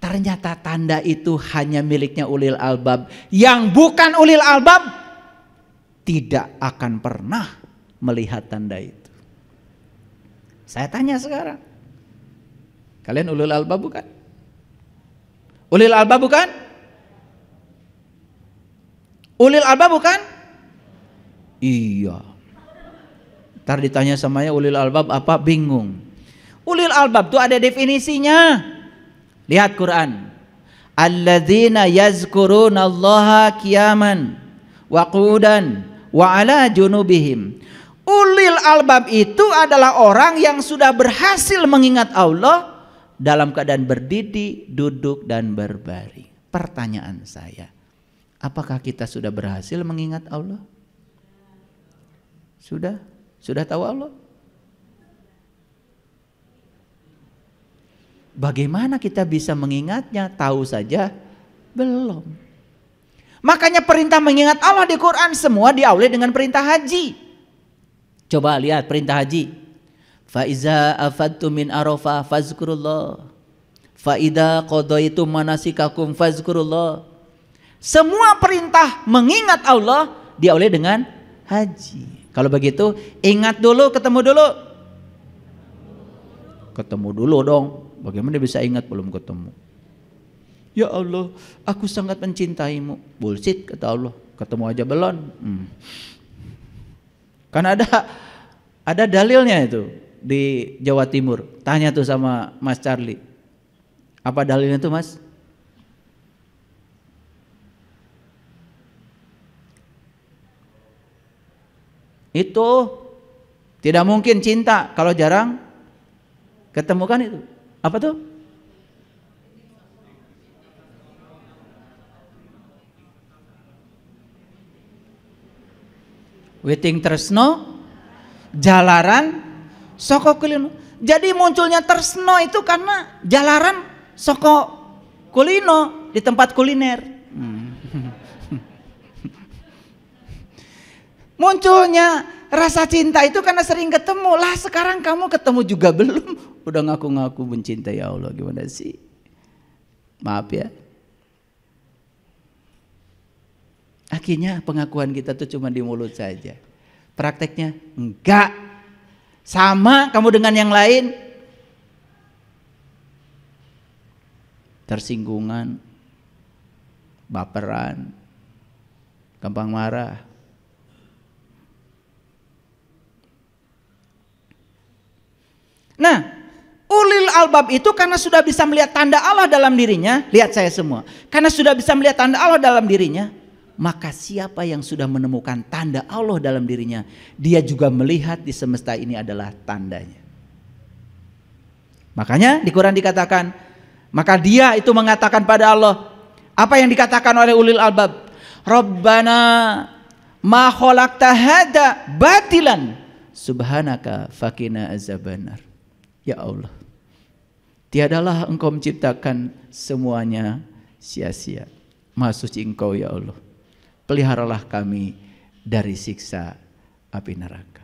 Ternyata tanda itu hanya miliknya ulil albab. Yang bukan ulil albab tidak akan pernah melihat tanda itu. Saya tanya sekarang. Kalian Ulil albab bukan? Ulil albab bukan? Ulil albab bukan? Iya. Ntar ditanya sama ya ulil albab apa? Bingung. Ulil albab tuh ada definisinya. Lihat Quran. Alladzina yazkurunallaha qiyaman wa qudan wa ala junubihim. Ulil albab itu adalah orang yang sudah berhasil mengingat Allah dalam keadaan berdiri, duduk, dan berbaring. Pertanyaan saya, apakah kita sudah berhasil mengingat Allah? Sudah? Sudah tahu Allah? Bagaimana kita bisa mengingatnya? Tahu saja belum. Makanya perintah mengingat Allah di Quran semua diawali dengan perintah haji. Coba lihat perintah haji. Faiza afadtu min arafah fazkurullah. Faida qadaitu manasikakum fazkurullah. Semua perintah mengingat Allah diawali dengan haji. Kalau begitu ingat dulu ketemu dulu. Ketemu dulu dong. Bagaimana bisa ingat belum ketemu? Ya Allah, aku sangat mencintaimu. Bullshit kata Allah. Ketemu aja belum. Hmm. Karena ada ada dalilnya itu di Jawa Timur. Tanya tuh sama Mas Charlie. Apa dalilnya tuh Mas? Itu tidak mungkin cinta kalau jarang ketemukan itu. Apa tuh? Witing Tresno, Jalaran, soko kulino. Jadi munculnya tersno itu karena jalaran soko kulino di tempat kuliner. munculnya rasa cinta itu karena sering ketemu. Lah sekarang kamu ketemu juga belum? Udah ngaku-ngaku mencintai ya Allah gimana sih? Maaf ya. Akhirnya pengakuan kita tuh cuma di mulut saja. Prakteknya enggak sama kamu dengan yang lain. Tersinggungan, baperan, gampang marah. Nah, Ulil albab itu karena sudah bisa melihat tanda Allah dalam dirinya, lihat saya semua. Karena sudah bisa melihat tanda Allah dalam dirinya, maka siapa yang sudah menemukan tanda Allah dalam dirinya, dia juga melihat di semesta ini adalah tandanya. Makanya di Quran dikatakan, maka dia itu mengatakan pada Allah, apa yang dikatakan oleh ulil albab? Rabbana ma khalaqta hada batilan subhanaka fakina azabanar. Ya Allah, tiadalah engkau menciptakan semuanya sia-sia. Maha suci engkau ya Allah peliharalah kami dari siksa api neraka.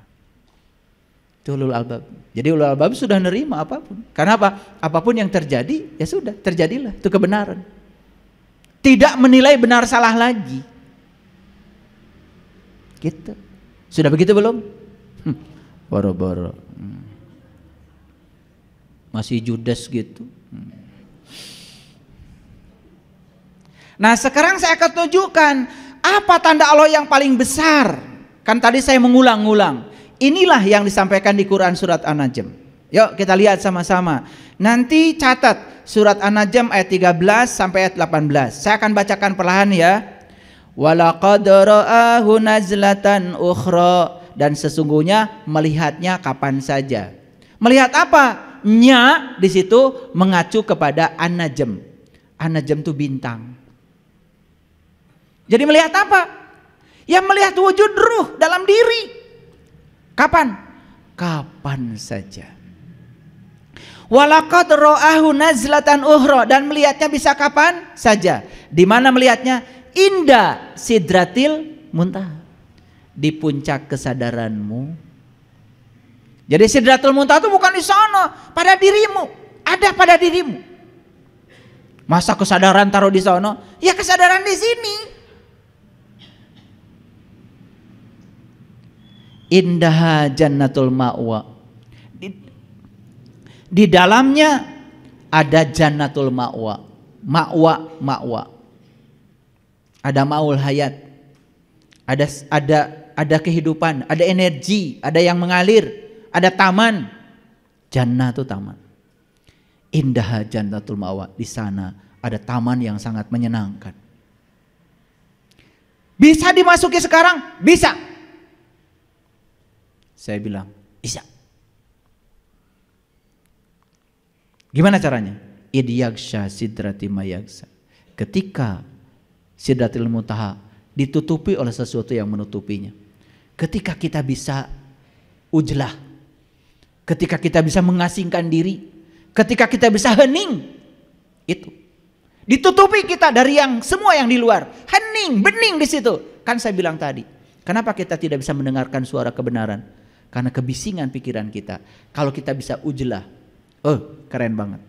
Itu ulul albab. Jadi ulul albab sudah nerima apapun. Karena apa? Apapun yang terjadi, ya sudah, terjadilah. Itu kebenaran. Tidak menilai benar salah lagi. Gitu. Sudah begitu belum? Hmm. Boro-boro. Hmm. Masih judas gitu. Hmm. Nah sekarang saya akan tunjukkan apa tanda Allah yang paling besar? Kan tadi saya mengulang-ulang. Inilah yang disampaikan di Quran surat An-Najm. Yuk kita lihat sama-sama. Nanti catat surat An-Najm ayat 13 sampai ayat 18. Saya akan bacakan perlahan ya. Walaqad ra'ahu nazlatan ukhra dan sesungguhnya melihatnya kapan saja. Melihat apa? Nya di situ mengacu kepada An-Najm. An-Najm itu bintang. Jadi melihat apa? Ya melihat wujud ruh dalam diri. Kapan? Kapan saja. Walakat ro'ahu nazlatan uhro dan melihatnya bisa kapan saja. Di mana melihatnya? Inda sidratil muntah. Di puncak kesadaranmu. Jadi sidratil muntah itu bukan di sana, pada dirimu, ada pada dirimu. Masa kesadaran taruh di sana? Ya kesadaran di sini. Indah jannatul ma'wa. Di, di dalamnya ada jannatul ma'wa. Ma'wa, ma'wa. Ada maul hayat. Ada ada ada kehidupan, ada energi, ada yang mengalir, ada taman. Jannah itu taman. Indah jannatul ma'wa. Di sana ada taman yang sangat menyenangkan. Bisa dimasuki sekarang? Bisa. Saya bilang, Isya. Gimana caranya? Idyaksha sidrati mayaksa. Ketika sidratil mutaha ditutupi oleh sesuatu yang menutupinya. Ketika kita bisa ujlah. Ketika kita bisa mengasingkan diri. Ketika kita bisa hening. Itu. Ditutupi kita dari yang semua yang di luar. Hening, bening di situ. Kan saya bilang tadi. Kenapa kita tidak bisa mendengarkan suara kebenaran? karena kebisingan pikiran kita. Kalau kita bisa ujlah, oh keren banget.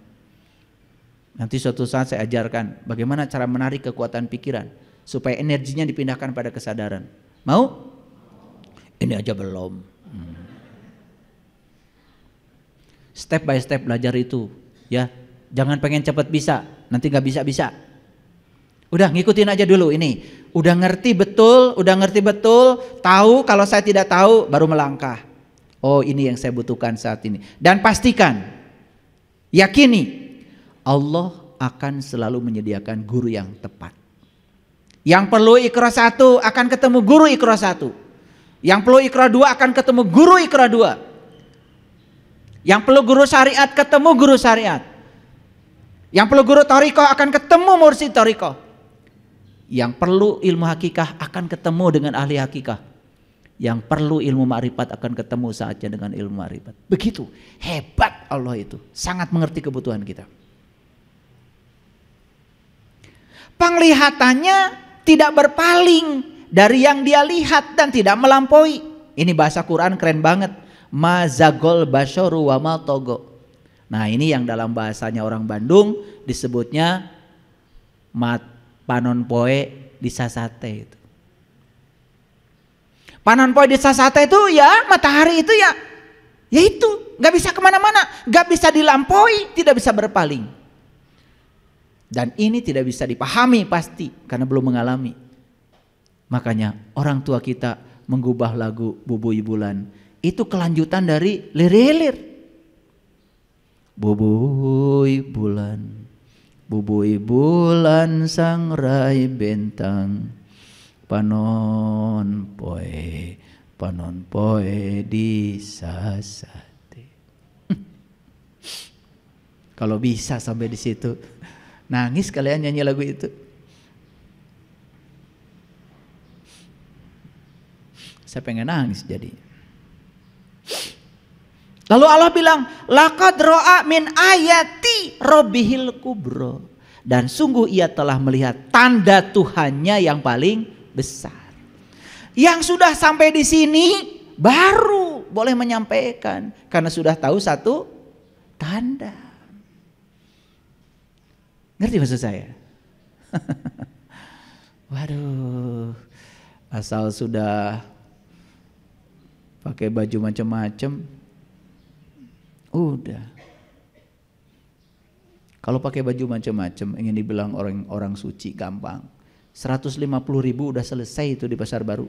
Nanti suatu saat saya ajarkan bagaimana cara menarik kekuatan pikiran supaya energinya dipindahkan pada kesadaran. Mau? Ini aja belum. Hmm. Step by step belajar itu, ya. Jangan pengen cepat bisa, nanti nggak bisa bisa. Udah ngikutin aja dulu ini. Udah ngerti betul, udah ngerti betul, tahu kalau saya tidak tahu baru melangkah. Oh ini yang saya butuhkan saat ini. Dan pastikan, yakini Allah akan selalu menyediakan guru yang tepat. Yang perlu ikra satu akan ketemu guru ikra satu. Yang perlu ikra dua akan ketemu guru ikra dua. Yang perlu guru syariat ketemu guru syariat. Yang perlu guru toriko akan ketemu mursi toriko. Yang perlu ilmu hakikah akan ketemu dengan ahli hakikah yang perlu ilmu ma'rifat akan ketemu saatnya dengan ilmu ma'rifat. Begitu hebat Allah itu, sangat mengerti kebutuhan kita. Penglihatannya tidak berpaling dari yang dia lihat dan tidak melampaui. Ini bahasa Quran keren banget. Mazagol basyoru wa Nah ini yang dalam bahasanya orang Bandung disebutnya mat panon poe disasate itu. Panon poe desa sate itu ya matahari itu ya ya itu nggak bisa kemana-mana, nggak bisa dilampaui, tidak bisa berpaling. Dan ini tidak bisa dipahami pasti karena belum mengalami. Makanya orang tua kita mengubah lagu bubuy Bulan itu kelanjutan dari lirilir bubuy bulan, bubuy bulan sangrai bentang, panon poe panon poe di sasate kalau bisa sampai di situ nangis kalian nyanyi lagu itu saya pengen nangis jadi. Lalu Allah bilang, Lakad ro'a min ayati robihil kubro. Dan sungguh ia telah melihat tanda Tuhannya yang paling besar. Yang sudah sampai di sini baru boleh menyampaikan karena sudah tahu satu tanda. Ngerti maksud saya? Waduh, asal sudah pakai baju macam-macam, udah. Kalau pakai baju macam-macam ingin dibilang orang orang suci gampang. 150 ribu udah selesai itu di pasar baru.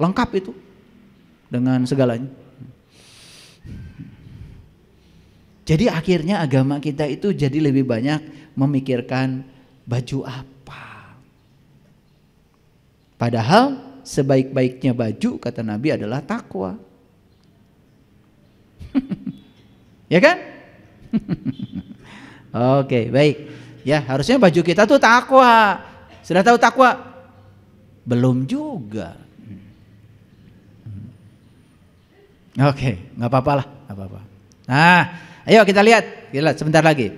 Lengkap itu dengan segalanya. Jadi akhirnya agama kita itu jadi lebih banyak memikirkan baju apa. Padahal sebaik-baiknya baju kata Nabi adalah takwa. ya kan? Oke, baik. Ya, harusnya baju kita tuh takwa. Sudah tahu takwa? Belum juga. Hmm. Oke, nggak apa-apa lah, nggak apa-apa. Nah, ayo kita lihat, kita lihat sebentar lagi.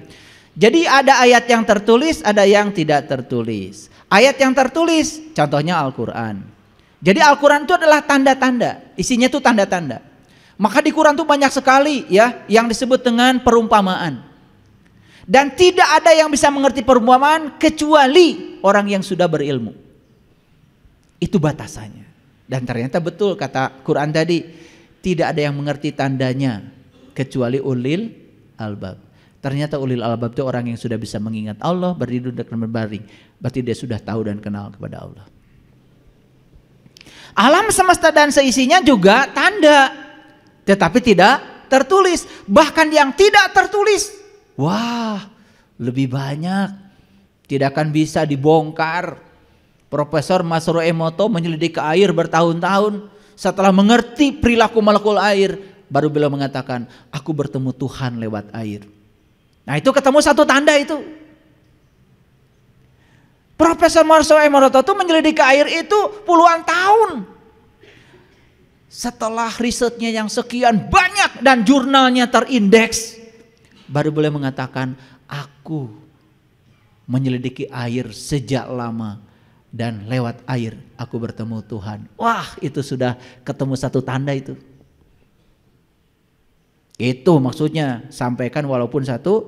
Jadi ada ayat yang tertulis, ada yang tidak tertulis. Ayat yang tertulis, contohnya Al-Quran. Jadi Al-Quran itu adalah tanda-tanda, isinya itu tanda-tanda. Maka di Quran itu banyak sekali ya yang disebut dengan perumpamaan. Dan tidak ada yang bisa mengerti perumpamaan kecuali orang yang sudah berilmu. Itu batasannya. Dan ternyata betul kata Quran tadi, tidak ada yang mengerti tandanya kecuali ulil albab. Ternyata ulil albab itu orang yang sudah bisa mengingat Allah, berdiri dan berbaring. Berarti dia sudah tahu dan kenal kepada Allah. Alam semesta dan seisinya juga tanda. Tetapi tidak tertulis. Bahkan yang tidak tertulis Wah, lebih banyak. Tidak akan bisa dibongkar. Profesor Masro Emoto menyelidiki air bertahun-tahun. Setelah mengerti perilaku molekul air, baru beliau mengatakan, aku bertemu Tuhan lewat air. Nah itu ketemu satu tanda itu. Profesor Marso Emoto itu menyelidiki air itu puluhan tahun. Setelah risetnya yang sekian banyak dan jurnalnya terindeks baru boleh mengatakan aku menyelidiki air sejak lama dan lewat air aku bertemu Tuhan. Wah, itu sudah ketemu satu tanda itu. Itu maksudnya sampaikan walaupun satu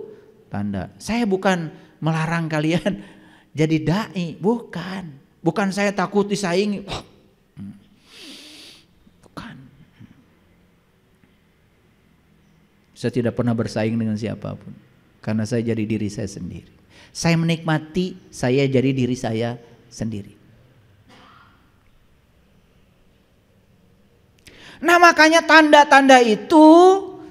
tanda. Saya bukan melarang kalian jadi dai, bukan. Bukan saya takut disaingi. Oh, Saya tidak pernah bersaing dengan siapapun. Karena saya jadi diri saya sendiri. Saya menikmati saya jadi diri saya sendiri. Nah makanya tanda-tanda itu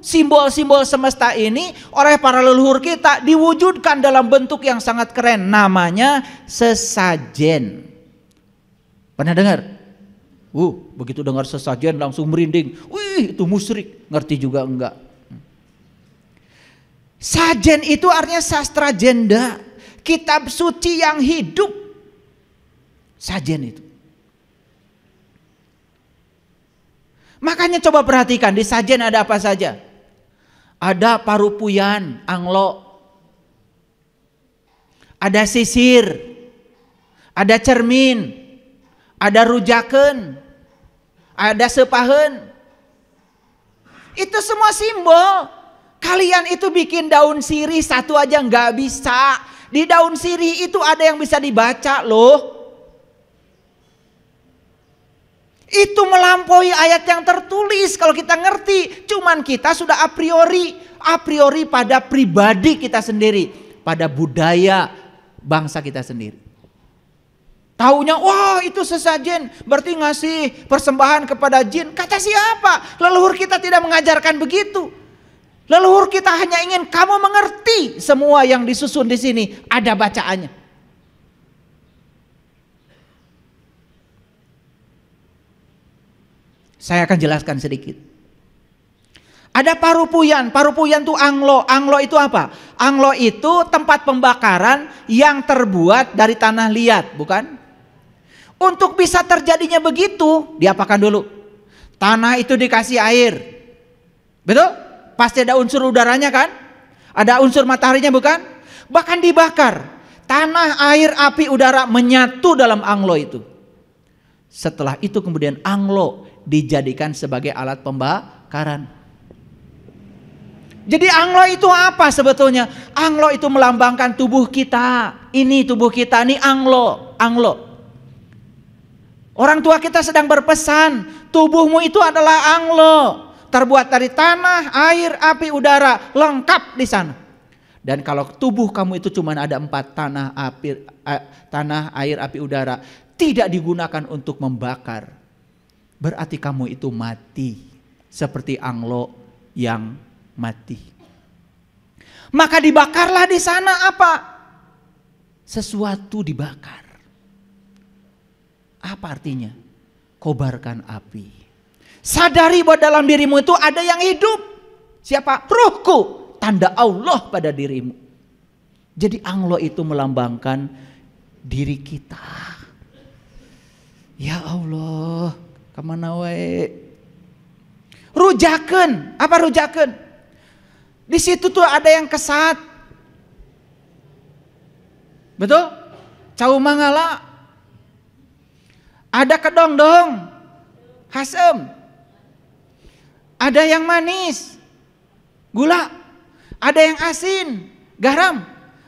simbol-simbol semesta ini oleh para leluhur kita diwujudkan dalam bentuk yang sangat keren namanya sesajen. Pernah dengar? Uh, begitu dengar sesajen langsung merinding. Wih, itu musrik. Ngerti juga enggak? Sajen itu artinya sastra jenda, kitab suci yang hidup. Sajen itu. Makanya coba perhatikan di sajen ada apa saja. Ada parupuyan, anglo. Ada sisir. Ada cermin. Ada rujakan. Ada sepahen. Itu semua simbol. Kalian itu bikin daun sirih satu aja nggak bisa. Di daun sirih itu ada yang bisa dibaca loh. Itu melampaui ayat yang tertulis kalau kita ngerti. Cuman kita sudah a priori, a priori pada pribadi kita sendiri, pada budaya bangsa kita sendiri. Taunya, wah itu sesajen, berarti ngasih persembahan kepada jin. Kata siapa? Leluhur kita tidak mengajarkan begitu. Leluhur kita hanya ingin kamu mengerti semua yang disusun di sini ada bacaannya. Saya akan jelaskan sedikit. Ada parupuyan, parupuyan itu anglo. Anglo itu apa? Anglo itu tempat pembakaran yang terbuat dari tanah liat, bukan? Untuk bisa terjadinya begitu, diapakan dulu? Tanah itu dikasih air. Betul? Pasti ada unsur udaranya kan? Ada unsur mataharinya bukan? Bahkan dibakar. Tanah, air, api, udara menyatu dalam anglo itu. Setelah itu kemudian anglo dijadikan sebagai alat pembakaran. Jadi anglo itu apa sebetulnya? Anglo itu melambangkan tubuh kita. Ini tubuh kita, ini anglo, anglo. Orang tua kita sedang berpesan, tubuhmu itu adalah anglo terbuat dari tanah, air, api, udara, lengkap di sana. Dan kalau tubuh kamu itu cuma ada empat tanah, api, eh, tanah, air, api, udara, tidak digunakan untuk membakar, berarti kamu itu mati, seperti anglo yang mati. Maka dibakarlah di sana apa? Sesuatu dibakar. Apa artinya? Kobarkan api. Sadari bahwa dalam dirimu itu ada yang hidup. Siapa? Ruhku. Tanda Allah pada dirimu. Jadi anglo itu melambangkan diri kita. Ya Allah, kemana wae? Rujakan, apa rujakan? Di situ tuh ada yang kesat. Betul? Cau mangala. Ada kedong-dong. Hasem ada yang manis, gula, ada yang asin, garam,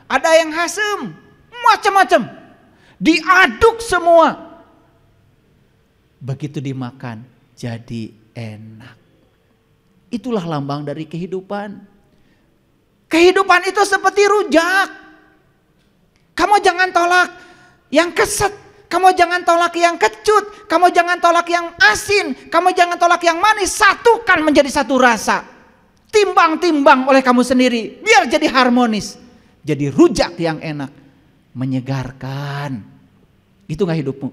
ada yang hasem, macam-macam. Diaduk semua. Begitu dimakan jadi enak. Itulah lambang dari kehidupan. Kehidupan itu seperti rujak. Kamu jangan tolak yang keset kamu jangan tolak yang kecut, kamu jangan tolak yang asin, kamu jangan tolak yang manis, satukan menjadi satu rasa. Timbang-timbang oleh kamu sendiri, biar jadi harmonis. Jadi rujak yang enak, menyegarkan. Itu gak hidupmu?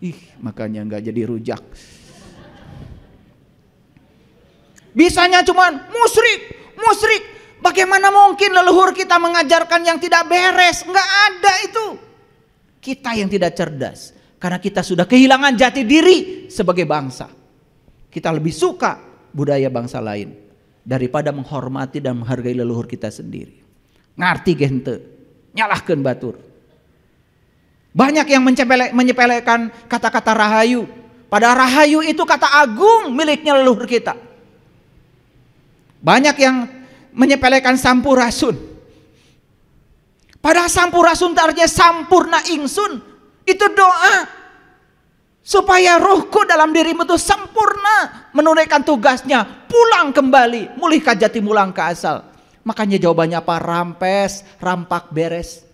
Ih, makanya gak jadi rujak. Bisanya cuman musrik, musrik. Bagaimana mungkin leluhur kita mengajarkan yang tidak beres? Enggak ada itu. Kita yang tidak cerdas. Karena kita sudah kehilangan jati diri sebagai bangsa. Kita lebih suka budaya bangsa lain. Daripada menghormati dan menghargai leluhur kita sendiri. Ngerti gente. Nyalahkan batur. Banyak yang menyepelekan kata-kata rahayu. Pada rahayu itu kata agung miliknya leluhur kita. Banyak yang menyepelekan sampurasun. Padahal sampurasun artinya sampurna ingsun. Itu doa. Supaya rohku dalam dirimu itu sempurna menunaikan tugasnya. Pulang kembali, mulihkan jati mulang ke asal. Makanya jawabannya apa? Rampes, rampak beres.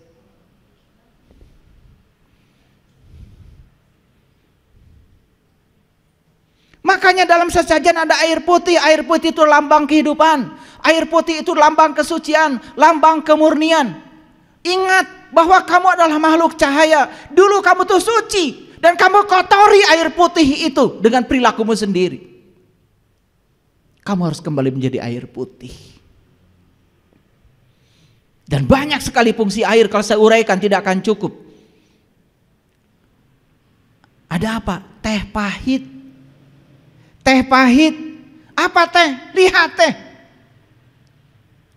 Makanya dalam sesajen ada air putih, air putih itu lambang kehidupan. Air putih itu lambang kesucian, lambang kemurnian. Ingat bahwa kamu adalah makhluk cahaya. Dulu kamu tuh suci dan kamu kotori air putih itu dengan perilakumu sendiri. Kamu harus kembali menjadi air putih. Dan banyak sekali fungsi air kalau saya uraikan tidak akan cukup. Ada apa? Teh pahit. Teh pahit. Apa teh? Lihat teh.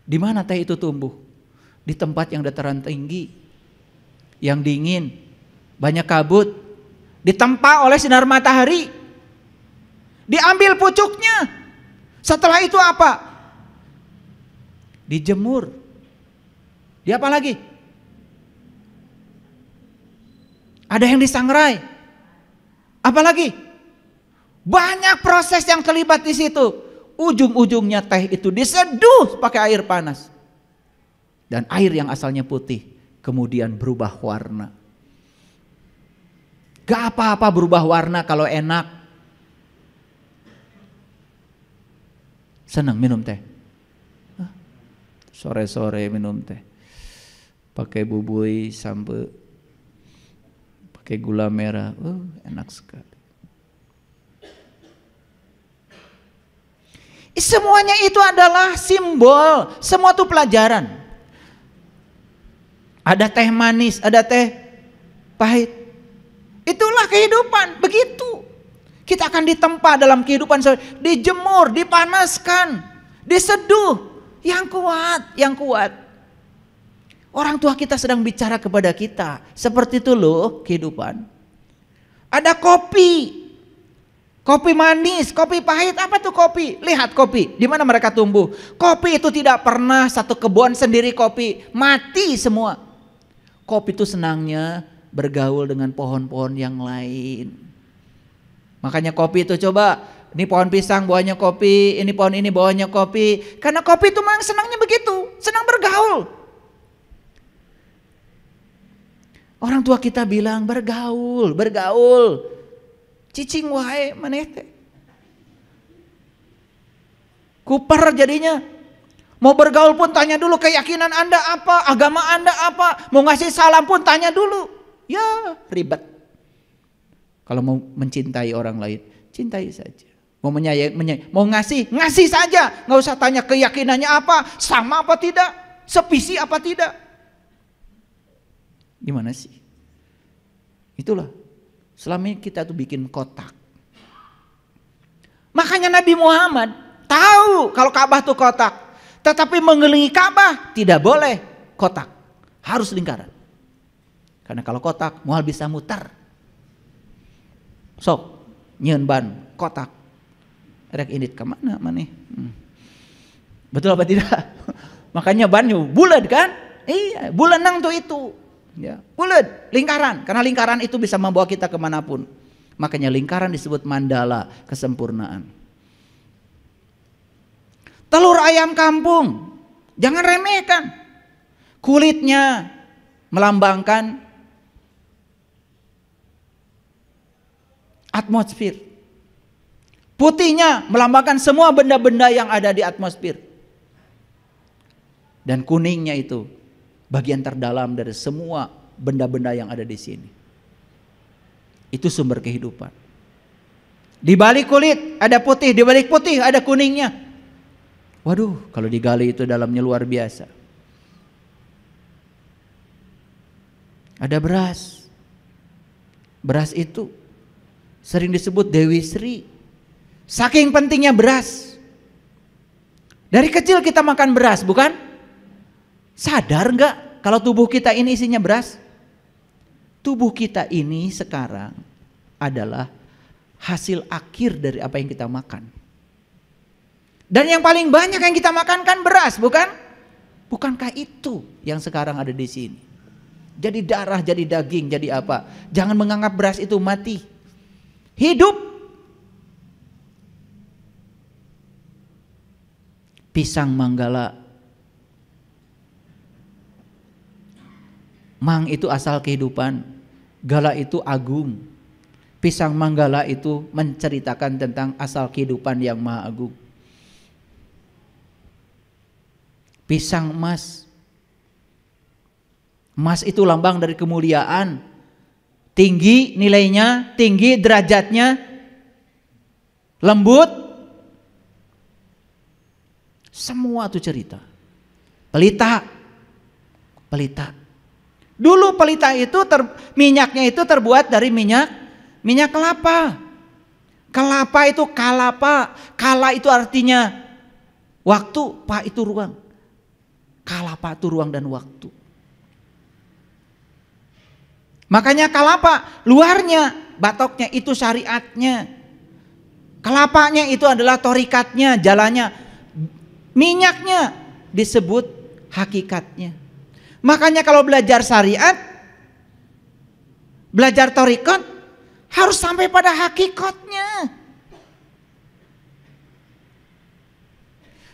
Di mana teh itu tumbuh? di tempat yang dataran tinggi, yang dingin, banyak kabut, ditempa oleh sinar matahari, diambil pucuknya. Setelah itu apa? Dijemur. Di apa lagi? Ada yang disangrai. Apa lagi? Banyak proses yang terlibat di situ. Ujung-ujungnya teh itu diseduh pakai air panas. Dan air yang asalnya putih kemudian berubah warna. Gak apa-apa berubah warna kalau enak. Senang minum teh. Sore-sore minum teh. Pakai bubui sampai pakai gula merah. Uh, enak sekali. Semuanya itu adalah simbol, semua itu pelajaran ada teh manis, ada teh pahit. Itulah kehidupan, begitu. Kita akan ditempa dalam kehidupan, dijemur, dipanaskan, diseduh. Yang kuat, yang kuat. Orang tua kita sedang bicara kepada kita. Seperti itu loh kehidupan. Ada kopi, Kopi manis, kopi pahit, apa tuh kopi? Lihat kopi, di mana mereka tumbuh. Kopi itu tidak pernah satu kebun sendiri kopi, mati semua. Kopi itu senangnya bergaul dengan pohon-pohon yang lain. Makanya kopi itu coba, ini pohon pisang buahnya kopi, ini pohon ini buahnya kopi. Karena kopi itu memang senangnya begitu, senang bergaul. Orang tua kita bilang bergaul, bergaul. Cicing wahai manete. Kuper jadinya Mau bergaul pun tanya dulu keyakinan Anda apa, agama Anda apa, mau ngasih salam pun tanya dulu. Ya, ribet. Kalau mau mencintai orang lain, cintai saja. Mau menyayang, menyayang mau ngasih, ngasih saja. Nggak usah tanya keyakinannya apa, sama apa tidak, sepisi apa tidak. Gimana sih? Itulah. Selama ini kita tuh bikin kotak. Makanya Nabi Muhammad tahu kalau Ka'bah tuh kotak. Tetapi mengelilingi Ka'bah tidak boleh kotak. Harus lingkaran. Karena kalau kotak mual bisa muter. Sok nyenban kotak. Rek ini kemana mana? Hmm. Betul apa tidak? Makanya bannya bulat kan? Iya, bulan nang tuh itu. Ya, bulat, lingkaran. Karena lingkaran itu bisa membawa kita kemanapun. Makanya lingkaran disebut mandala, kesempurnaan telur ayam kampung. Jangan remehkan. Kulitnya melambangkan atmosfer. Putihnya melambangkan semua benda-benda yang ada di atmosfer. Dan kuningnya itu bagian terdalam dari semua benda-benda yang ada di sini. Itu sumber kehidupan. Di balik kulit ada putih, di balik putih ada kuningnya. Waduh, kalau digali itu dalamnya luar biasa. Ada beras. Beras itu sering disebut Dewi Sri. Saking pentingnya beras. Dari kecil kita makan beras, bukan? Sadar nggak kalau tubuh kita ini isinya beras? Tubuh kita ini sekarang adalah hasil akhir dari apa yang kita makan. Dan yang paling banyak yang kita makan kan beras, bukan? Bukankah itu yang sekarang ada di sini? Jadi darah, jadi daging, jadi apa? Jangan menganggap beras itu mati. Hidup. Pisang manggala. Mang itu asal kehidupan. Gala itu agung. Pisang manggala itu menceritakan tentang asal kehidupan yang maha agung. pisang emas. Emas itu lambang dari kemuliaan. Tinggi nilainya, tinggi derajatnya, lembut. Semua itu cerita. Pelita. Pelita. Dulu pelita itu ter, minyaknya itu terbuat dari minyak minyak kelapa. Kelapa itu kalapa. Kala itu artinya waktu, pa itu ruang kalah tu ruang dan waktu. Makanya kalapa luarnya, batoknya itu syariatnya. kelapanya itu adalah torikatnya, jalannya. Minyaknya disebut hakikatnya. Makanya kalau belajar syariat, belajar torikat, harus sampai pada hakikatnya.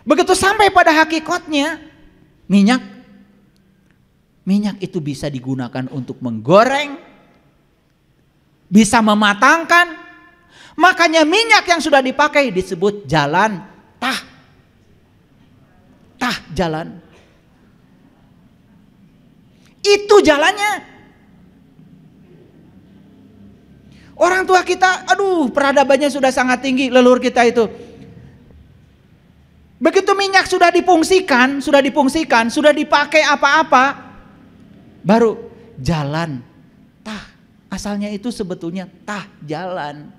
Begitu sampai pada hakikatnya, Minyak, minyak itu bisa digunakan untuk menggoreng, bisa mematangkan. Makanya minyak yang sudah dipakai disebut jalan tah. Tah jalan. Itu jalannya. Orang tua kita, aduh peradabannya sudah sangat tinggi, leluhur kita itu Begitu minyak sudah dipungsikan, sudah dipungsikan, sudah dipakai apa-apa, baru jalan. Tah, asalnya itu sebetulnya tah jalan.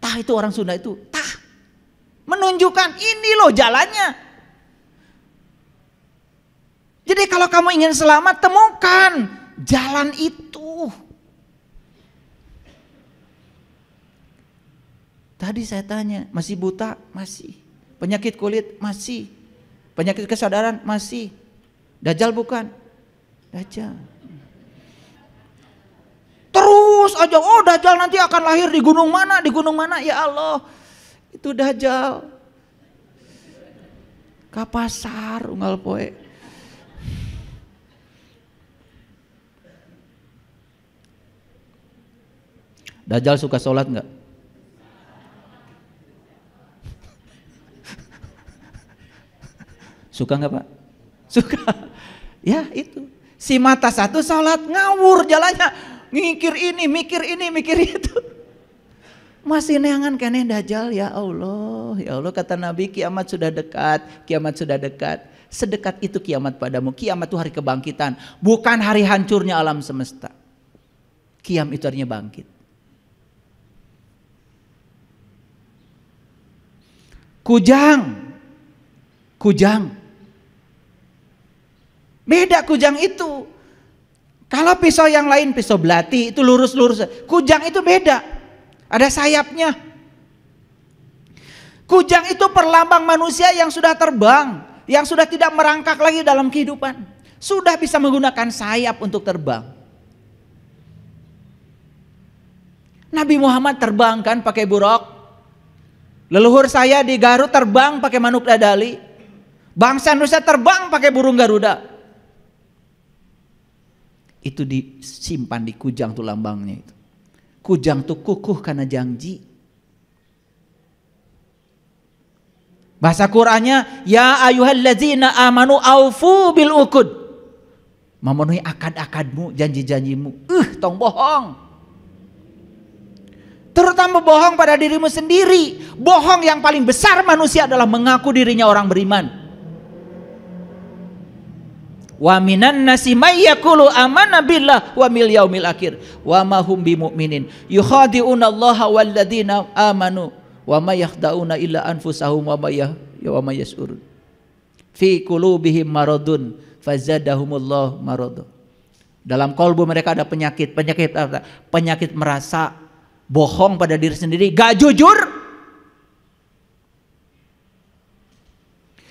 Tah itu orang Sunda itu tah. Menunjukkan ini loh jalannya. Jadi kalau kamu ingin selamat temukan jalan itu. Tadi saya tanya, masih buta? Masih. Penyakit kulit masih. Penyakit kesadaran masih. Dajjal bukan? Dajjal. Terus aja, oh Dajjal nanti akan lahir di gunung mana, di gunung mana. Ya Allah, itu Dajjal. Kapasar unggal poe. Dajjal suka sholat nggak? Suka nggak Pak? Suka. Ya itu. Si mata satu salat ngawur jalannya. Mikir ini, mikir ini, mikir itu. Masih neangan kene dajal ya Allah. Ya Allah kata Nabi kiamat sudah dekat, kiamat sudah dekat. Sedekat itu kiamat padamu. Kiamat itu hari kebangkitan, bukan hari hancurnya alam semesta. Kiam itu artinya bangkit. Kujang. Kujang Beda kujang itu. Kalau pisau yang lain pisau belati itu lurus-lurus. Kujang itu beda. Ada sayapnya. Kujang itu perlambang manusia yang sudah terbang, yang sudah tidak merangkak lagi dalam kehidupan. Sudah bisa menggunakan sayap untuk terbang. Nabi Muhammad terbang kan pakai buruk. Leluhur saya di Garut terbang pakai manuk dadali. Bangsa Indonesia terbang pakai burung Garuda itu disimpan di kujang tuh lambangnya itu. Kujang tuh kukuh karena janji. Bahasa Qur'annya ya ayyuhallazina amanu aufu bil ukud. Memenuhi akad-akadmu, janji-janjimu. Eh, uh, tong bohong. Terutama bohong pada dirimu sendiri. Bohong yang paling besar manusia adalah mengaku dirinya orang beriman. Wa minan nasi may yaqulu amanna billah wa mil yaumil akhir wa ma hum bimumin. Yukhadi'una Allah wal ladina amanu wa ma yakhda'una illa anfusahum wa may ya wa may yasur Fi qulubihim maradun fazadahumullah maradun. Dalam kalbu mereka ada penyakit, penyakit apa? Penyakit merasa bohong pada diri sendiri, gak jujur,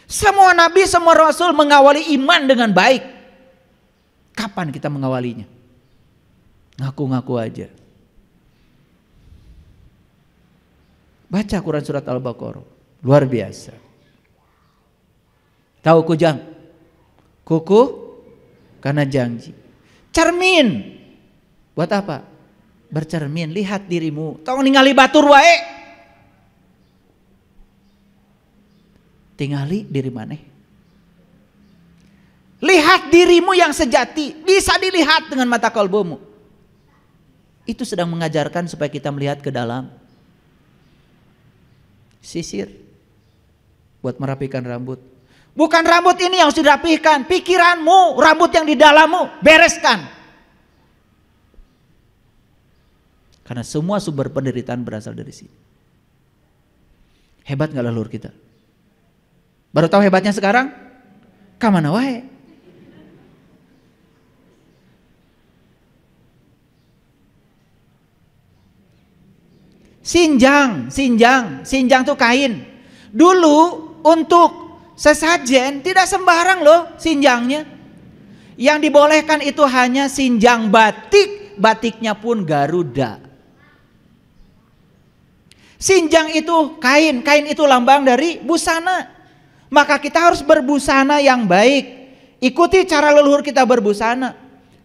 Semua nabi, semua rasul mengawali iman dengan baik. Kapan kita mengawalinya? Ngaku-ngaku aja. Baca Quran surat Al-Baqarah. Luar biasa. Tahu kujang? Kuku karena janji. Cermin. Buat apa? Bercermin, lihat dirimu. Tahu ningali batur wae. tingali diri mana? Lihat dirimu yang sejati, bisa dilihat dengan mata kalbumu. Itu sedang mengajarkan supaya kita melihat ke dalam. Sisir buat merapikan rambut. Bukan rambut ini yang harus dirapihkan, pikiranmu, rambut yang di dalammu, bereskan. Karena semua sumber penderitaan berasal dari sini. Hebat nggak leluhur kita? Baru tahu hebatnya sekarang? Kamana wae. Sinjang, sinjang, sinjang tuh kain. Dulu untuk sesajen tidak sembarang loh sinjangnya. Yang dibolehkan itu hanya sinjang batik, batiknya pun Garuda. Sinjang itu kain, kain itu lambang dari busana. Maka kita harus berbusana yang baik. Ikuti cara leluhur kita berbusana.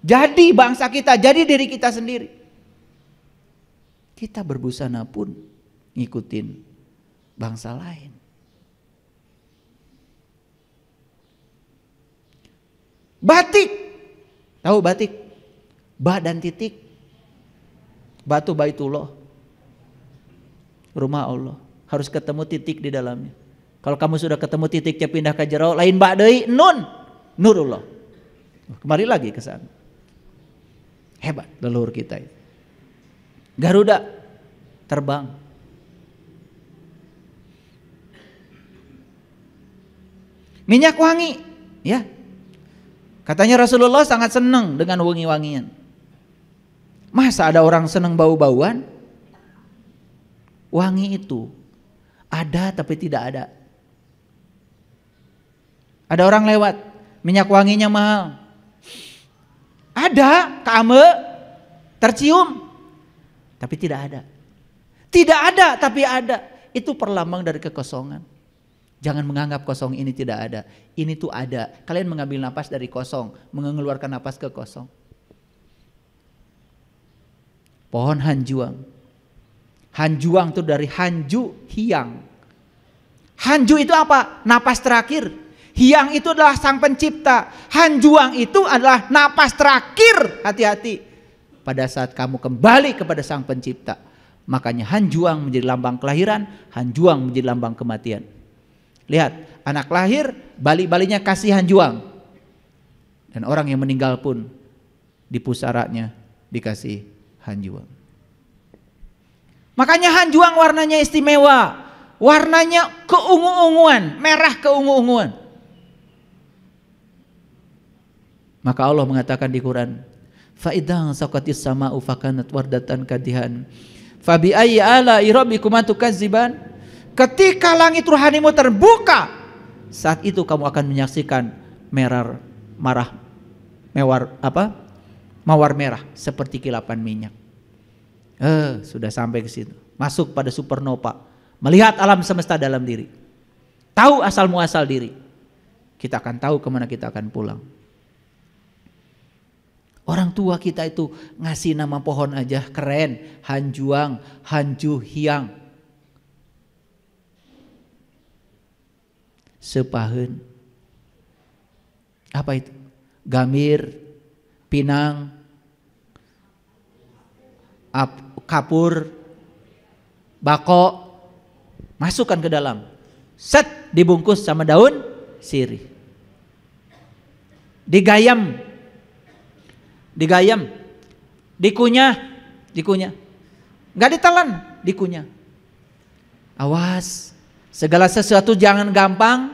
Jadi bangsa kita, jadi diri kita sendiri. Kita berbusana pun ngikutin bangsa lain. Batik. Tahu batik? Ba dan titik. Batu Baitullah. Rumah Allah. Harus ketemu titik di dalamnya. Kalau kamu sudah ketemu titiknya pindah ke Jero, lain Mbak Dei nun nurullah. Kembali lagi ke sana. Hebat leluhur kita itu. Garuda terbang. Minyak wangi, ya. Katanya Rasulullah sangat senang dengan wangi-wangian. Masa ada orang senang bau-bauan? Wangi itu ada tapi tidak ada. Ada orang lewat, minyak wanginya mahal. Ada kamu tercium, tapi tidak ada. Tidak ada, tapi ada. Itu perlambang dari kekosongan. Jangan menganggap kosong ini tidak ada. Ini tuh ada. Kalian mengambil napas dari kosong, mengeluarkan napas ke kosong. Pohon hanjuang. Hanjuang tuh dari hanju hiang. Hanju itu apa? Napas terakhir. Hiang itu adalah sang pencipta. Hanjuang itu adalah napas terakhir. Hati-hati. Pada saat kamu kembali kepada sang pencipta. Makanya hanjuang menjadi lambang kelahiran. Hanjuang menjadi lambang kematian. Lihat. Anak lahir balik-baliknya kasih hanjuang. Dan orang yang meninggal pun di pusaranya dikasih hanjuang. Makanya hanjuang warnanya istimewa warnanya keungu-unguan, merah keungu-unguan. Maka Allah mengatakan di Quran, "Faidang saqatis sama fakanat wardatan kadihan." Fabi ayi ala rabbikum tukadziban? Ketika langit rohanimu terbuka, saat itu kamu akan menyaksikan merar marah mewar apa? Mawar merah seperti kilapan minyak. Eh, sudah sampai ke situ. Masuk pada supernova, melihat alam semesta dalam diri. Tahu asal muasal diri. Kita akan tahu kemana kita akan pulang. Orang tua kita itu ngasih nama pohon aja keren, Hanjuang, Hanju Hiang. Sepahun. Apa itu? Gamir, Pinang, ap, Kapur, Bako. Masukkan ke dalam. Set dibungkus sama daun sirih. Digayam digayam, dikunyah, dikunyah. Nggak ditelan, dikunyah. Awas, segala sesuatu jangan gampang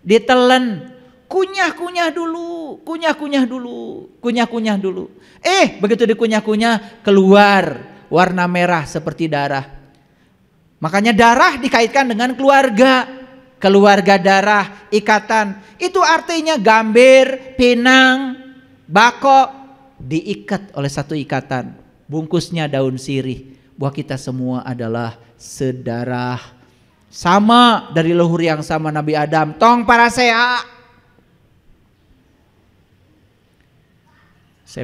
ditelan. Kunyah-kunyah dulu, kunyah-kunyah dulu, kunyah-kunyah dulu. Eh, begitu dikunyah-kunyah keluar warna merah seperti darah. Makanya darah dikaitkan dengan keluarga keluarga darah, ikatan. Itu artinya gambir, pinang, Bako diikat oleh satu ikatan. Bungkusnya daun sirih. Bahwa kita semua adalah sedarah. Sama dari leluhur yang sama Nabi Adam. Tong para Saya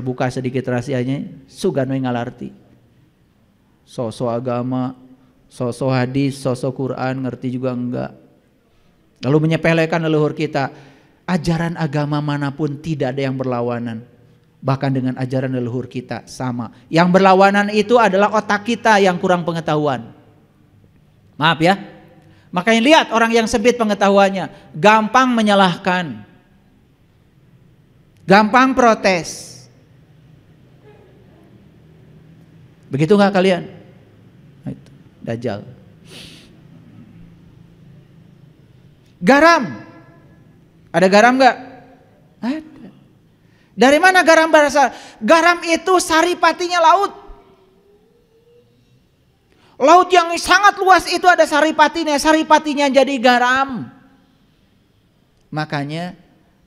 buka sedikit rahasianya. Sugano ngalarti. Sosok agama, sosok hadis, sosok Quran ngerti juga enggak. Lalu menyepelekan leluhur kita ajaran agama manapun tidak ada yang berlawanan. Bahkan dengan ajaran leluhur kita sama. Yang berlawanan itu adalah otak kita yang kurang pengetahuan. Maaf ya. Makanya lihat orang yang sempit pengetahuannya, gampang menyalahkan. Gampang protes. Begitu nggak kalian? Nah, Dajjal. Garam ada garam gak? Ada. Dari mana garam berasal? Garam itu saripatinya laut. Laut yang sangat luas itu ada saripatinya, saripatinya jadi garam. Makanya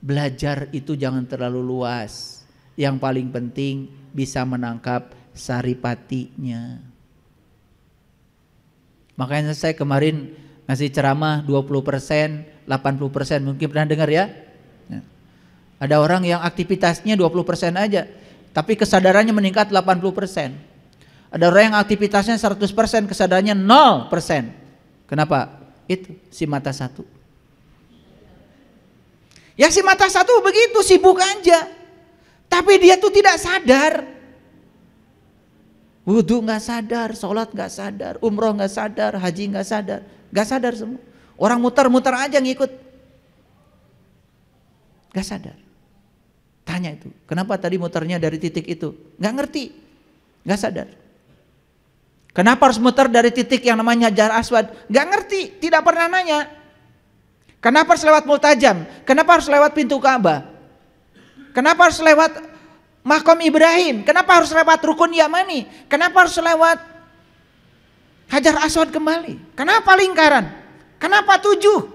belajar itu jangan terlalu luas. Yang paling penting bisa menangkap saripatinya. Makanya saya kemarin ngasih ceramah 20 persen 80% mungkin pernah dengar ya? ya. Ada orang yang aktivitasnya 20% aja, tapi kesadarannya meningkat 80%. Ada orang yang aktivitasnya 100%, kesadarannya 0%. Kenapa? Itu si mata satu. Ya si mata satu begitu sibuk aja. Tapi dia tuh tidak sadar. Wudhu nggak sadar, sholat nggak sadar, umroh nggak sadar, haji nggak sadar, nggak sadar semua. Orang mutar-mutar aja ngikut. Gak sadar. Tanya itu, kenapa tadi mutarnya dari titik itu? Gak ngerti, gak sadar. Kenapa harus muter dari titik yang namanya Hajar Aswad? Gak ngerti, tidak pernah nanya. Kenapa harus lewat Multajam? Kenapa harus lewat pintu Ka'bah? Kenapa harus lewat Mahkom Ibrahim? Kenapa harus lewat Rukun Yamani? Kenapa harus lewat Hajar Aswad kembali? Kenapa lingkaran? Kenapa tujuh?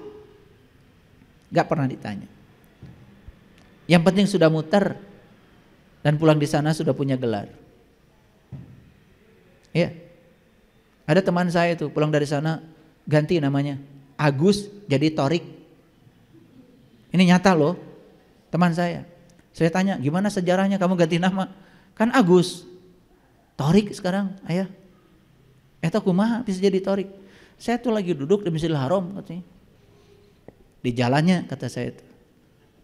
Gak pernah ditanya. Yang penting sudah muter dan pulang di sana sudah punya gelar. Iya. Ada teman saya itu pulang dari sana ganti namanya Agus jadi Torik. Ini nyata loh teman saya. Saya tanya gimana sejarahnya kamu ganti nama? Kan Agus. Torik sekarang ayah. Eta kumaha bisa jadi Torik. Saya tuh lagi duduk di Masjidil Haram katanya. Di jalannya kata saya itu.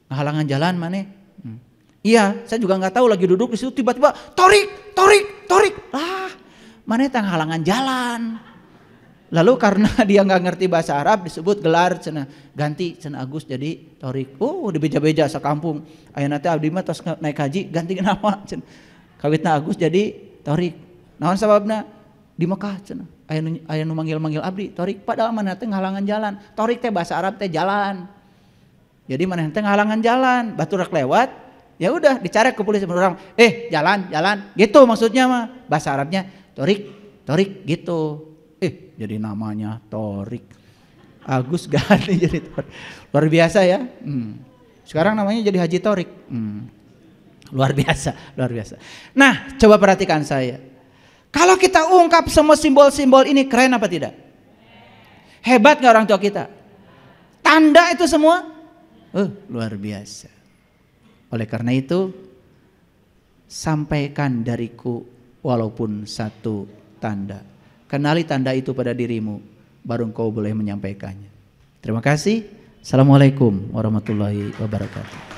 Halangan jalan mana? Hmm. Iya, saya juga nggak tahu lagi duduk di situ tiba-tiba torik, torik, torik. Lah, mana tang halangan jalan. Lalu karena dia nggak ngerti bahasa Arab disebut gelar cenah ganti cenah Agus jadi torik. Oh, di beja beja sekampung. Ayeuna teh abdi mah tos naik haji ganti kenapa cenah. Kawitna Agus jadi torik. Naon sababna? Di Mekah cenah. Ayahnya memanggil nu manggil-manggil abdi torik padahal mana teh halangan jalan torik teh bahasa Arab teh jalan jadi mana teh halangan jalan batu rek lewat ya udah dicari ke polisi orang eh jalan jalan gitu maksudnya mah bahasa Arabnya torik torik gitu eh jadi namanya torik Agus ganti jadi torik luar biasa ya hmm. sekarang namanya jadi Haji Torik hmm. luar biasa luar biasa nah coba perhatikan saya kalau kita ungkap semua simbol-simbol ini keren apa tidak? Hebat nggak orang tua kita? Tanda itu semua? Uh, luar biasa. Oleh karena itu, sampaikan dariku walaupun satu tanda. Kenali tanda itu pada dirimu, baru engkau boleh menyampaikannya. Terima kasih. Assalamualaikum warahmatullahi wabarakatuh.